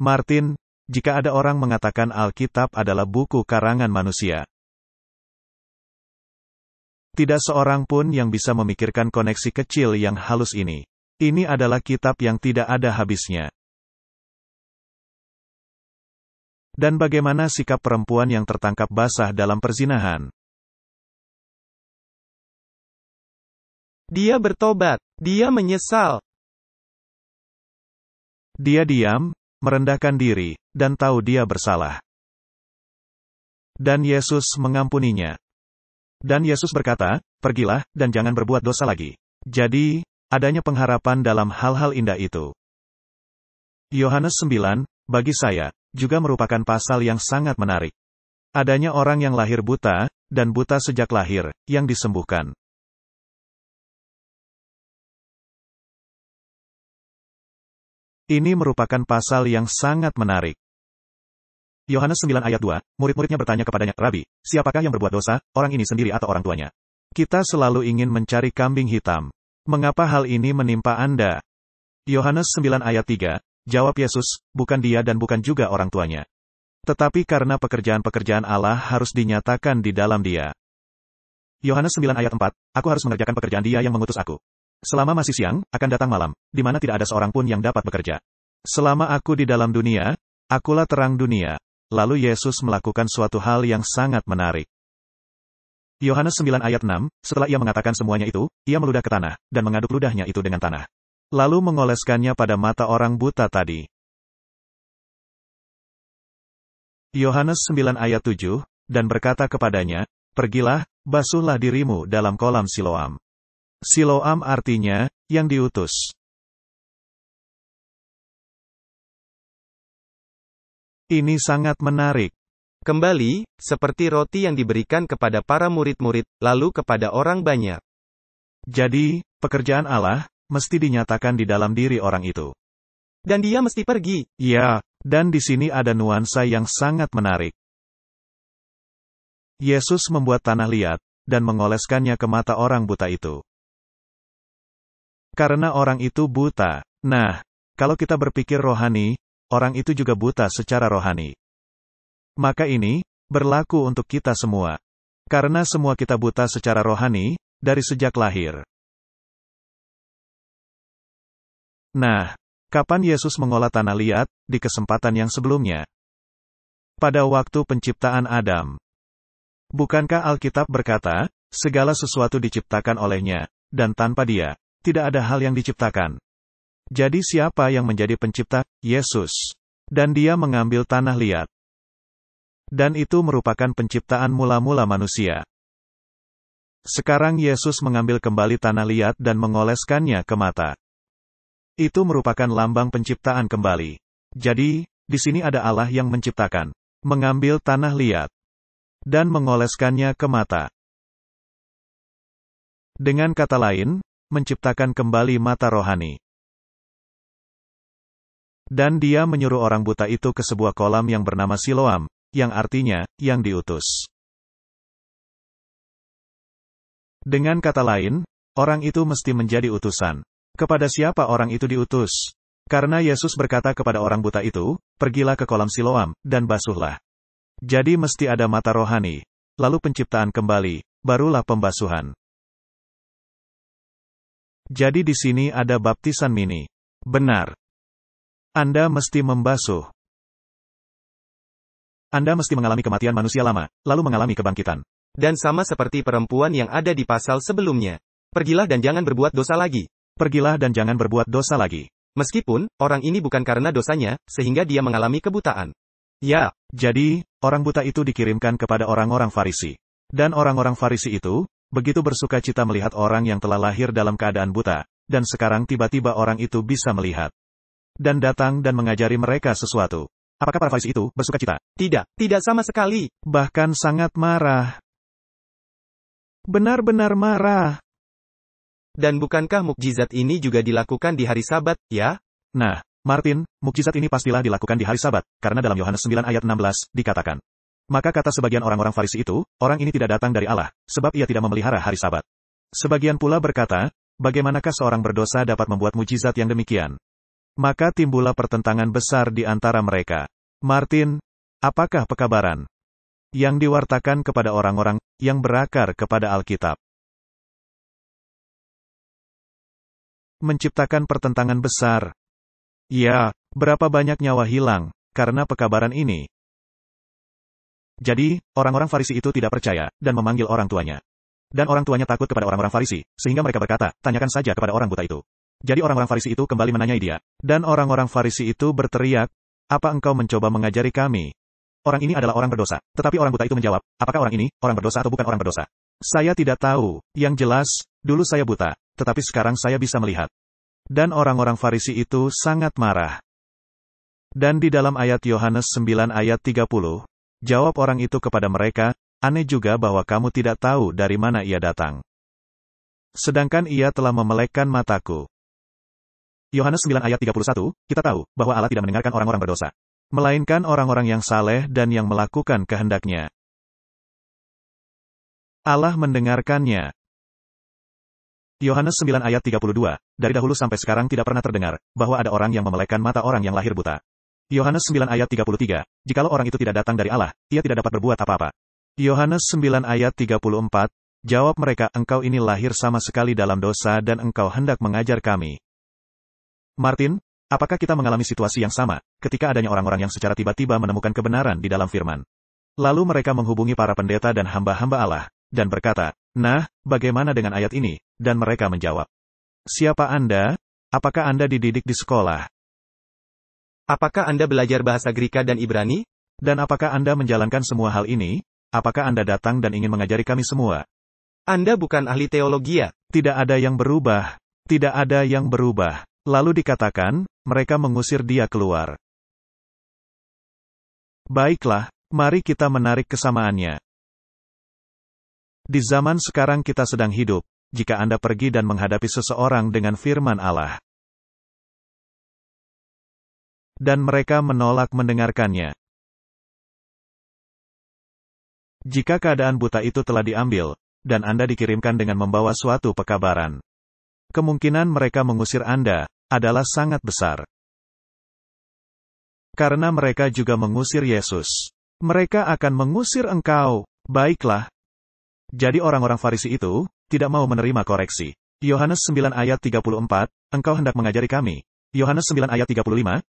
[SPEAKER 2] Martin, jika ada orang mengatakan Alkitab adalah buku karangan manusia, tidak seorang pun
[SPEAKER 1] yang bisa memikirkan koneksi kecil yang halus ini. Ini adalah kitab yang tidak ada
[SPEAKER 2] habisnya. Dan bagaimana sikap perempuan yang tertangkap basah dalam perzinahan? Dia bertobat. Dia menyesal. Dia diam, merendahkan diri, dan tahu dia bersalah.
[SPEAKER 1] Dan Yesus mengampuninya. Dan Yesus berkata, "Pergilah, dan jangan berbuat dosa lagi." Jadi, adanya pengharapan dalam hal-hal indah itu. Yohanes 9, bagi saya, juga merupakan pasal yang sangat menarik.
[SPEAKER 2] Adanya orang yang lahir buta, dan buta sejak lahir, yang disembuhkan. Ini merupakan pasal yang sangat menarik. Yohanes 9 ayat 2,
[SPEAKER 1] murid-muridnya bertanya kepadanya, Rabi, siapakah yang berbuat dosa, orang ini sendiri atau orang tuanya? Kita selalu ingin mencari kambing hitam. Mengapa hal ini menimpa Anda? Yohanes 9 ayat 3, Jawab Yesus, bukan dia dan bukan juga orang tuanya. Tetapi karena pekerjaan-pekerjaan Allah harus dinyatakan di dalam dia. Yohanes 9 ayat 4, Aku harus mengerjakan pekerjaan dia yang mengutus aku. Selama masih siang, akan datang malam, di mana tidak ada seorang pun yang dapat bekerja. Selama aku di dalam dunia, akulah terang dunia. Lalu Yesus melakukan suatu hal yang sangat menarik. Yohanes 9 ayat 6, setelah ia mengatakan semuanya itu, ia meludah ke tanah, dan mengaduk ludahnya itu dengan tanah lalu mengoleskannya pada mata orang buta tadi. Yohanes 9 ayat 7, dan berkata kepadanya, Pergilah, basuhlah dirimu dalam kolam Siloam.
[SPEAKER 2] Siloam artinya, yang diutus. Ini sangat menarik.
[SPEAKER 1] Kembali, seperti roti yang diberikan kepada para murid-murid, lalu kepada orang banyak. Jadi, pekerjaan Allah, mesti dinyatakan di dalam diri orang itu. Dan dia mesti pergi. Ya, dan di sini ada nuansa yang sangat menarik. Yesus membuat tanah liat, dan mengoleskannya ke mata orang buta itu. Karena orang itu buta. Nah, kalau kita berpikir rohani, orang itu juga buta secara rohani. Maka ini,
[SPEAKER 2] berlaku untuk kita semua. Karena semua kita buta secara rohani, dari sejak lahir. Nah, kapan Yesus mengolah tanah liat, di kesempatan yang sebelumnya? Pada waktu
[SPEAKER 1] penciptaan Adam. Bukankah Alkitab berkata, segala sesuatu diciptakan olehnya, dan tanpa dia, tidak ada hal yang diciptakan. Jadi siapa yang menjadi pencipta? Yesus. Dan dia mengambil tanah liat. Dan itu merupakan penciptaan mula-mula manusia. Sekarang Yesus mengambil kembali tanah liat dan mengoleskannya ke mata. Itu merupakan lambang penciptaan kembali. Jadi, di sini ada Allah yang menciptakan, mengambil tanah
[SPEAKER 2] liat, dan mengoleskannya ke mata. Dengan kata lain, menciptakan kembali mata rohani.
[SPEAKER 1] Dan dia menyuruh orang buta itu ke sebuah kolam yang bernama Siloam, yang artinya, yang diutus. Dengan kata lain, orang itu mesti menjadi utusan. Kepada siapa orang itu diutus? Karena Yesus berkata kepada orang buta itu, pergilah ke kolam Siloam, dan basuhlah. Jadi mesti ada mata rohani. Lalu penciptaan kembali, barulah pembasuhan.
[SPEAKER 2] Jadi di sini ada baptisan mini. Benar. Anda mesti membasuh. Anda mesti mengalami
[SPEAKER 1] kematian manusia lama, lalu mengalami kebangkitan. Dan sama seperti perempuan yang ada di pasal sebelumnya. Pergilah dan jangan berbuat dosa lagi pergilah dan jangan berbuat dosa lagi. Meskipun, orang ini bukan karena dosanya, sehingga dia mengalami kebutaan. Ya, jadi, orang buta itu dikirimkan kepada orang-orang Farisi. Dan orang-orang Farisi itu, begitu bersuka cita melihat orang yang telah lahir dalam keadaan buta, dan sekarang tiba-tiba orang itu bisa melihat. Dan datang dan mengajari mereka sesuatu. Apakah para Farisi itu bersuka cita? Tidak, tidak sama sekali. Bahkan sangat marah. Benar-benar marah. Dan bukankah mukjizat ini juga dilakukan di hari Sabat, ya? Nah, Martin, mukjizat ini pastilah dilakukan di hari Sabat, karena dalam Yohanes 9 ayat 16, dikatakan. Maka kata sebagian orang-orang Farisi itu, orang ini tidak datang dari Allah, sebab ia tidak memelihara hari Sabat. Sebagian pula berkata, bagaimanakah seorang berdosa dapat membuat mukjizat yang demikian? Maka timbullah pertentangan besar di antara mereka. Martin, apakah pekabaran
[SPEAKER 2] yang diwartakan kepada orang-orang yang berakar kepada Alkitab? menciptakan pertentangan besar. Ya, berapa banyak nyawa hilang karena pekabaran ini?
[SPEAKER 1] Jadi, orang-orang Farisi itu tidak percaya dan memanggil orang tuanya. Dan orang tuanya takut kepada orang-orang Farisi, sehingga mereka berkata, "Tanyakan saja kepada orang buta itu." Jadi orang-orang Farisi itu kembali menanyai dia, dan orang-orang Farisi itu berteriak, "Apa engkau mencoba mengajari kami?" Orang ini adalah orang berdosa, tetapi orang buta itu menjawab, "Apakah orang ini orang berdosa atau bukan orang berdosa?" Saya tidak tahu. Yang jelas, dulu saya buta, tetapi sekarang saya bisa melihat. Dan orang-orang Farisi itu sangat marah. Dan di dalam ayat Yohanes 9 ayat 30, jawab orang itu kepada mereka, aneh juga bahwa kamu tidak tahu dari mana ia datang. Sedangkan ia telah memelekkan mataku. Yohanes 9 ayat 31, kita tahu, bahwa Allah tidak mendengarkan orang-orang berdosa. Melainkan orang-orang yang saleh dan yang melakukan kehendaknya.
[SPEAKER 2] Allah mendengarkannya. Yohanes 9 ayat 32, dari dahulu sampai sekarang tidak pernah terdengar, bahwa ada orang yang memelekan
[SPEAKER 1] mata orang yang lahir buta. Yohanes 9 ayat 33, jikalau orang itu tidak datang dari Allah, ia tidak dapat berbuat apa-apa. Yohanes 9 ayat 34, jawab mereka, engkau ini lahir sama sekali dalam dosa dan engkau hendak mengajar kami. Martin, apakah kita mengalami situasi yang sama, ketika adanya orang-orang yang secara tiba-tiba menemukan kebenaran di dalam firman? Lalu mereka menghubungi para pendeta dan hamba-hamba Allah, dan berkata, Nah, bagaimana dengan ayat ini? Dan mereka menjawab, Siapa Anda? Apakah Anda dididik di sekolah? Apakah Anda belajar bahasa Greka dan Ibrani? Dan apakah Anda menjalankan semua hal ini? Apakah Anda datang dan ingin mengajari kami semua? Anda bukan ahli teologi ya? Tidak ada yang berubah. Tidak ada yang berubah. Lalu dikatakan, mereka mengusir dia keluar. Baiklah, mari kita menarik kesamaannya. Di zaman sekarang kita sedang hidup, jika
[SPEAKER 2] Anda pergi dan menghadapi seseorang dengan firman Allah, dan mereka menolak mendengarkannya.
[SPEAKER 1] Jika keadaan buta itu telah diambil, dan Anda dikirimkan dengan membawa suatu pekabaran, kemungkinan mereka mengusir Anda adalah sangat besar. Karena mereka juga mengusir Yesus. Mereka akan mengusir engkau. Baiklah, jadi orang-orang Farisi itu, tidak mau menerima koreksi. Yohanes 9 ayat 34, engkau hendak mengajari kami. Yohanes 9 ayat 35,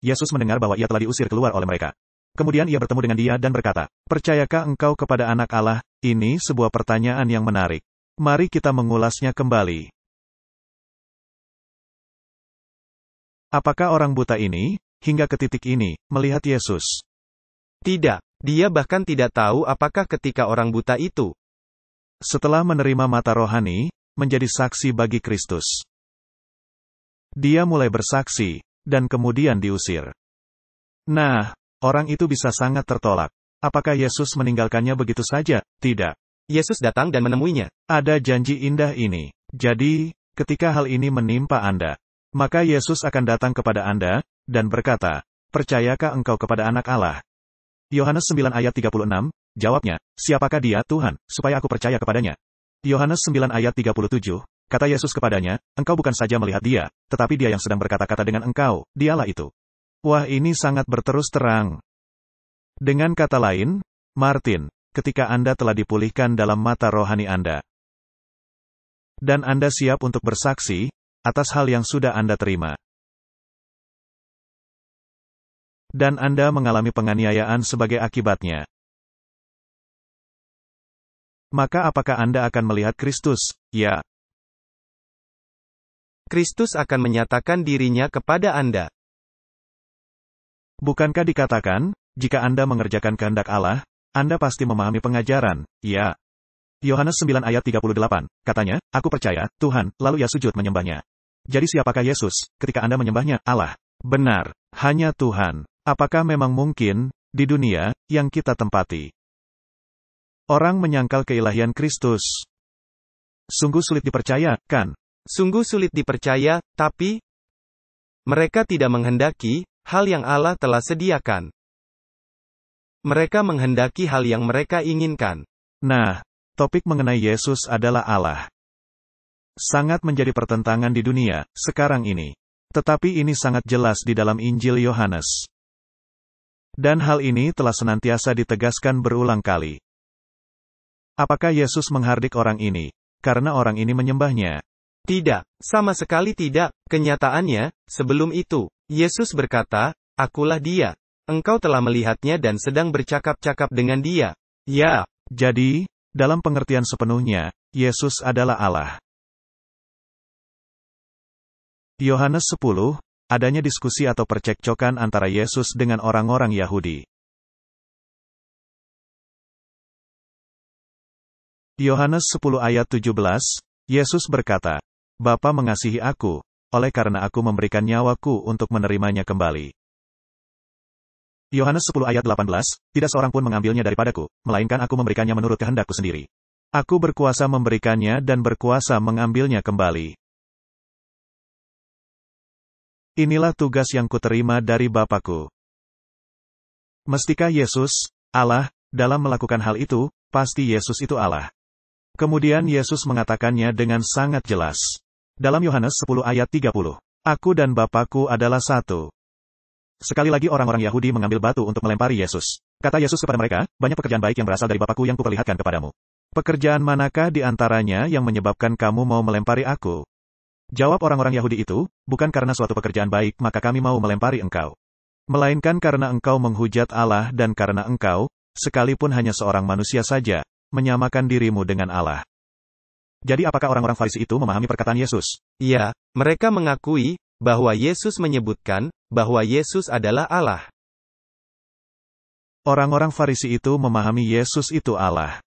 [SPEAKER 1] Yesus mendengar bahwa ia telah diusir keluar oleh mereka. Kemudian ia bertemu dengan dia dan berkata, Percayakah engkau kepada anak Allah? Ini sebuah pertanyaan yang menarik. Mari kita mengulasnya kembali.
[SPEAKER 2] Apakah orang buta ini, hingga ke titik ini, melihat Yesus? Tidak, dia bahkan tidak tahu
[SPEAKER 1] apakah ketika orang buta itu, setelah menerima mata rohani, menjadi saksi bagi Kristus. Dia mulai bersaksi, dan kemudian diusir. Nah, orang itu bisa sangat tertolak. Apakah Yesus meninggalkannya begitu saja? Tidak. Yesus datang dan menemuinya. Ada janji indah ini. Jadi, ketika hal ini menimpa Anda, maka Yesus akan datang kepada Anda, dan berkata, Percayakah engkau kepada anak Allah? Yohanes 9 ayat 36, Jawabnya, siapakah dia, Tuhan, supaya aku percaya kepadanya? Yohanes 9 ayat 37, kata Yesus kepadanya, engkau bukan saja melihat dia, tetapi dia yang sedang berkata-kata dengan engkau, dialah itu. Wah ini sangat berterus terang. Dengan kata lain, Martin, ketika Anda telah dipulihkan dalam mata rohani Anda, dan Anda siap untuk bersaksi, atas hal yang sudah Anda terima.
[SPEAKER 2] Dan Anda mengalami penganiayaan sebagai akibatnya maka apakah Anda akan melihat Kristus? Ya. Kristus akan menyatakan dirinya kepada Anda.
[SPEAKER 1] Bukankah dikatakan, jika Anda mengerjakan kehendak Allah, Anda pasti memahami pengajaran, ya. Yohanes 9 ayat 38, katanya, Aku percaya, Tuhan, lalu ia sujud menyembahnya. Jadi siapakah Yesus, ketika Anda menyembahnya, Allah? Benar, hanya Tuhan. Apakah memang mungkin, di dunia, yang kita tempati, Orang menyangkal keilahian Kristus. Sungguh sulit dipercaya, kan? Sungguh sulit dipercaya, tapi mereka tidak menghendaki hal yang Allah telah sediakan. Mereka menghendaki hal yang mereka inginkan. Nah, topik mengenai Yesus adalah Allah. Sangat menjadi pertentangan di dunia sekarang ini. Tetapi ini sangat jelas di dalam Injil Yohanes. Dan hal ini telah senantiasa ditegaskan berulang kali. Apakah Yesus menghardik orang ini? Karena orang ini menyembahnya. Tidak, sama sekali tidak. Kenyataannya, sebelum itu, Yesus berkata, Akulah dia. Engkau telah melihatnya dan sedang bercakap-cakap dengan dia. Ya. Jadi, dalam pengertian sepenuhnya, Yesus adalah Allah.
[SPEAKER 2] Yohanes 10, adanya diskusi atau percekcokan antara Yesus dengan orang-orang Yahudi. Yohanes 10 ayat 17, Yesus berkata,
[SPEAKER 1] Bapa mengasihi aku, oleh karena aku memberikan nyawaku untuk menerimanya kembali. Yohanes 10 ayat 18, Tidak seorang pun mengambilnya daripadaku, melainkan aku memberikannya menurut kehendakku sendiri. Aku berkuasa memberikannya dan berkuasa mengambilnya
[SPEAKER 2] kembali. Inilah tugas yang kuterima dari Bapakku. Mestikah Yesus, Allah, dalam melakukan
[SPEAKER 1] hal itu, pasti Yesus itu Allah. Kemudian Yesus mengatakannya dengan sangat jelas. Dalam Yohanes 10 ayat 30. Aku dan Bapakku adalah satu. Sekali lagi orang-orang Yahudi mengambil batu untuk melempari Yesus. Kata Yesus kepada mereka, banyak pekerjaan baik yang berasal dari Bapakku yang kuperlihatkan kepadamu. Pekerjaan manakah di antaranya yang menyebabkan kamu mau melempari aku? Jawab orang-orang Yahudi itu, bukan karena suatu pekerjaan baik maka kami mau melempari engkau. Melainkan karena engkau menghujat Allah dan karena engkau, sekalipun hanya seorang manusia saja, menyamakan dirimu dengan Allah. Jadi apakah orang-orang Farisi itu memahami perkataan Yesus? Iya, mereka mengakui bahwa Yesus menyebutkan bahwa Yesus adalah Allah. Orang-orang Farisi itu memahami Yesus itu Allah.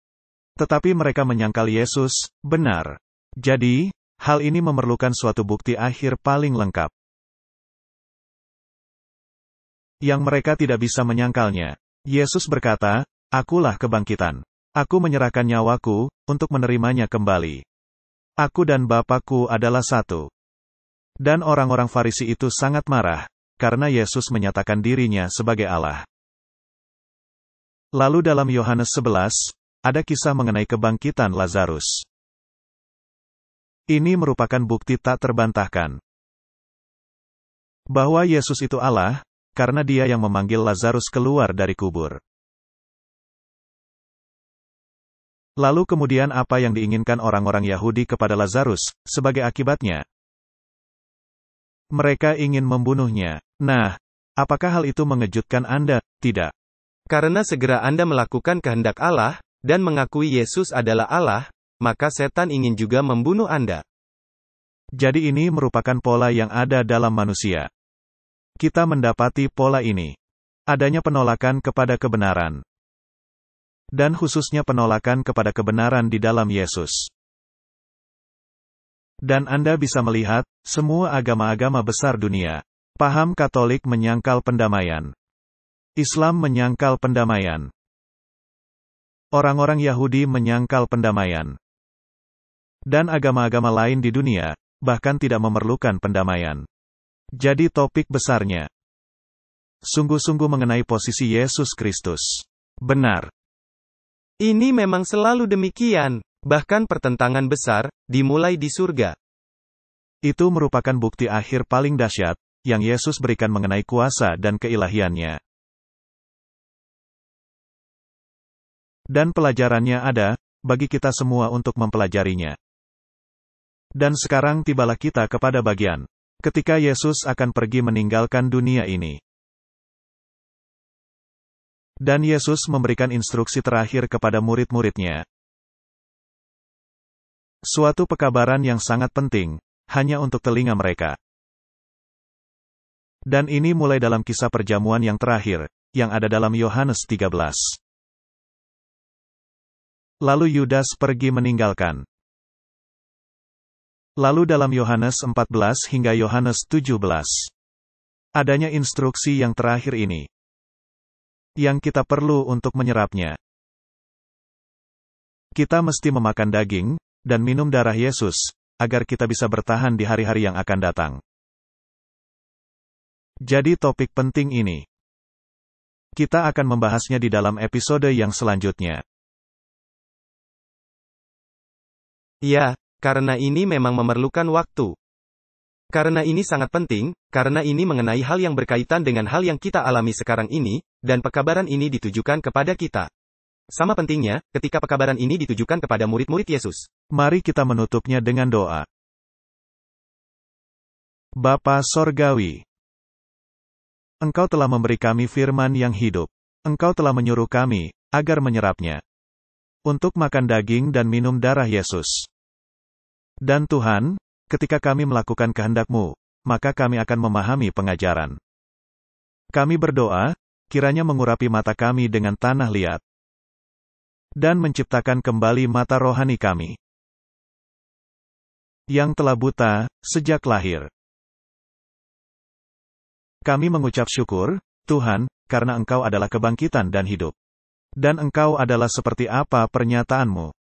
[SPEAKER 1] Tetapi mereka menyangkal Yesus, benar. Jadi, hal ini memerlukan suatu bukti akhir paling lengkap. Yang mereka tidak bisa menyangkalnya. Yesus berkata, Akulah kebangkitan. Aku menyerahkan nyawaku, untuk menerimanya kembali. Aku dan Bapakku adalah satu. Dan orang-orang Farisi itu sangat marah, karena Yesus menyatakan dirinya sebagai Allah. Lalu dalam Yohanes 11, ada kisah mengenai kebangkitan Lazarus. Ini merupakan bukti tak terbantahkan bahwa Yesus itu Allah, karena Dia yang memanggil Lazarus keluar dari kubur. Lalu kemudian apa yang diinginkan orang-orang Yahudi kepada Lazarus, sebagai akibatnya? Mereka ingin membunuhnya. Nah, apakah hal itu mengejutkan Anda? Tidak. Karena segera Anda melakukan kehendak Allah, dan mengakui Yesus adalah Allah, maka setan ingin juga membunuh Anda. Jadi ini merupakan pola yang ada dalam manusia. Kita mendapati pola ini. Adanya penolakan kepada kebenaran dan khususnya penolakan kepada kebenaran di dalam Yesus. Dan Anda bisa melihat, semua agama-agama besar dunia. Paham Katolik menyangkal pendamaian. Islam menyangkal pendamaian. Orang-orang Yahudi menyangkal pendamaian. Dan agama-agama lain di dunia, bahkan tidak memerlukan pendamaian. Jadi topik besarnya. Sungguh-sungguh mengenai posisi Yesus Kristus. Benar. Ini memang selalu demikian, bahkan pertentangan besar dimulai di surga.
[SPEAKER 2] Itu merupakan bukti akhir paling dahsyat yang Yesus berikan mengenai kuasa dan keilahiannya. Dan pelajarannya ada bagi kita semua untuk mempelajarinya. Dan
[SPEAKER 1] sekarang tibalah kita kepada bagian ketika Yesus akan pergi meninggalkan dunia ini.
[SPEAKER 2] Dan Yesus memberikan instruksi terakhir kepada murid-muridnya. Suatu pekabaran yang sangat penting, hanya untuk telinga mereka. Dan ini mulai dalam kisah perjamuan yang terakhir, yang ada dalam Yohanes 13. Lalu Yudas pergi meninggalkan.
[SPEAKER 1] Lalu dalam Yohanes 14 hingga Yohanes 17. Adanya instruksi yang terakhir ini yang kita perlu untuk menyerapnya. Kita mesti memakan daging dan minum darah Yesus agar kita bisa bertahan di hari-hari yang akan datang. Jadi, topik
[SPEAKER 2] penting ini kita akan membahasnya di dalam episode yang selanjutnya. Ya, karena ini memang memerlukan waktu. Karena ini sangat penting, karena ini mengenai hal yang berkaitan
[SPEAKER 1] dengan hal yang kita alami sekarang ini, dan pekabaran ini ditujukan kepada kita. Sama
[SPEAKER 2] pentingnya, ketika pekabaran ini ditujukan kepada murid-murid Yesus. Mari kita menutupnya dengan doa. Bapa Sorgawi,
[SPEAKER 1] Engkau telah memberi kami firman yang hidup. Engkau telah menyuruh kami, agar menyerapnya. Untuk makan daging dan minum darah Yesus. Dan Tuhan, Ketika kami melakukan kehendakmu, maka kami akan memahami pengajaran. Kami berdoa, kiranya mengurapi mata kami dengan tanah liat.
[SPEAKER 2] Dan menciptakan kembali mata rohani kami. Yang telah buta, sejak lahir. Kami mengucap
[SPEAKER 1] syukur, Tuhan, karena Engkau adalah kebangkitan dan hidup. Dan Engkau adalah seperti apa pernyataanmu.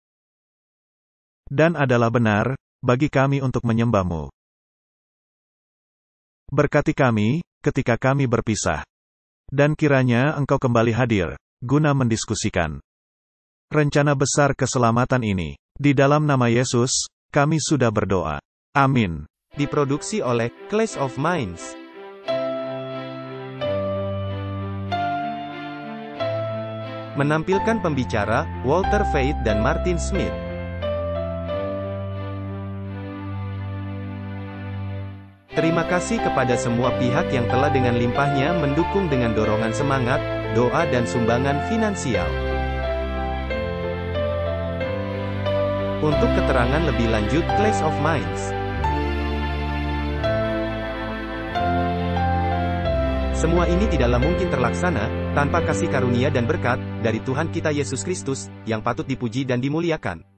[SPEAKER 1] Dan adalah benar, bagi kami untuk menyembahmu. Berkati kami, ketika kami berpisah. Dan kiranya engkau kembali hadir, guna mendiskusikan rencana besar keselamatan ini. Di dalam nama Yesus, kami sudah berdoa. Amin. Diproduksi oleh Clash of Minds. Menampilkan pembicara, Walter Fate dan Martin Smith. Terima kasih kepada semua pihak yang telah dengan limpahnya mendukung dengan dorongan semangat, doa dan sumbangan finansial. Untuk keterangan lebih lanjut Clash of Minds. Semua ini tidaklah mungkin terlaksana, tanpa kasih karunia dan berkat, dari Tuhan kita Yesus Kristus, yang patut dipuji dan dimuliakan.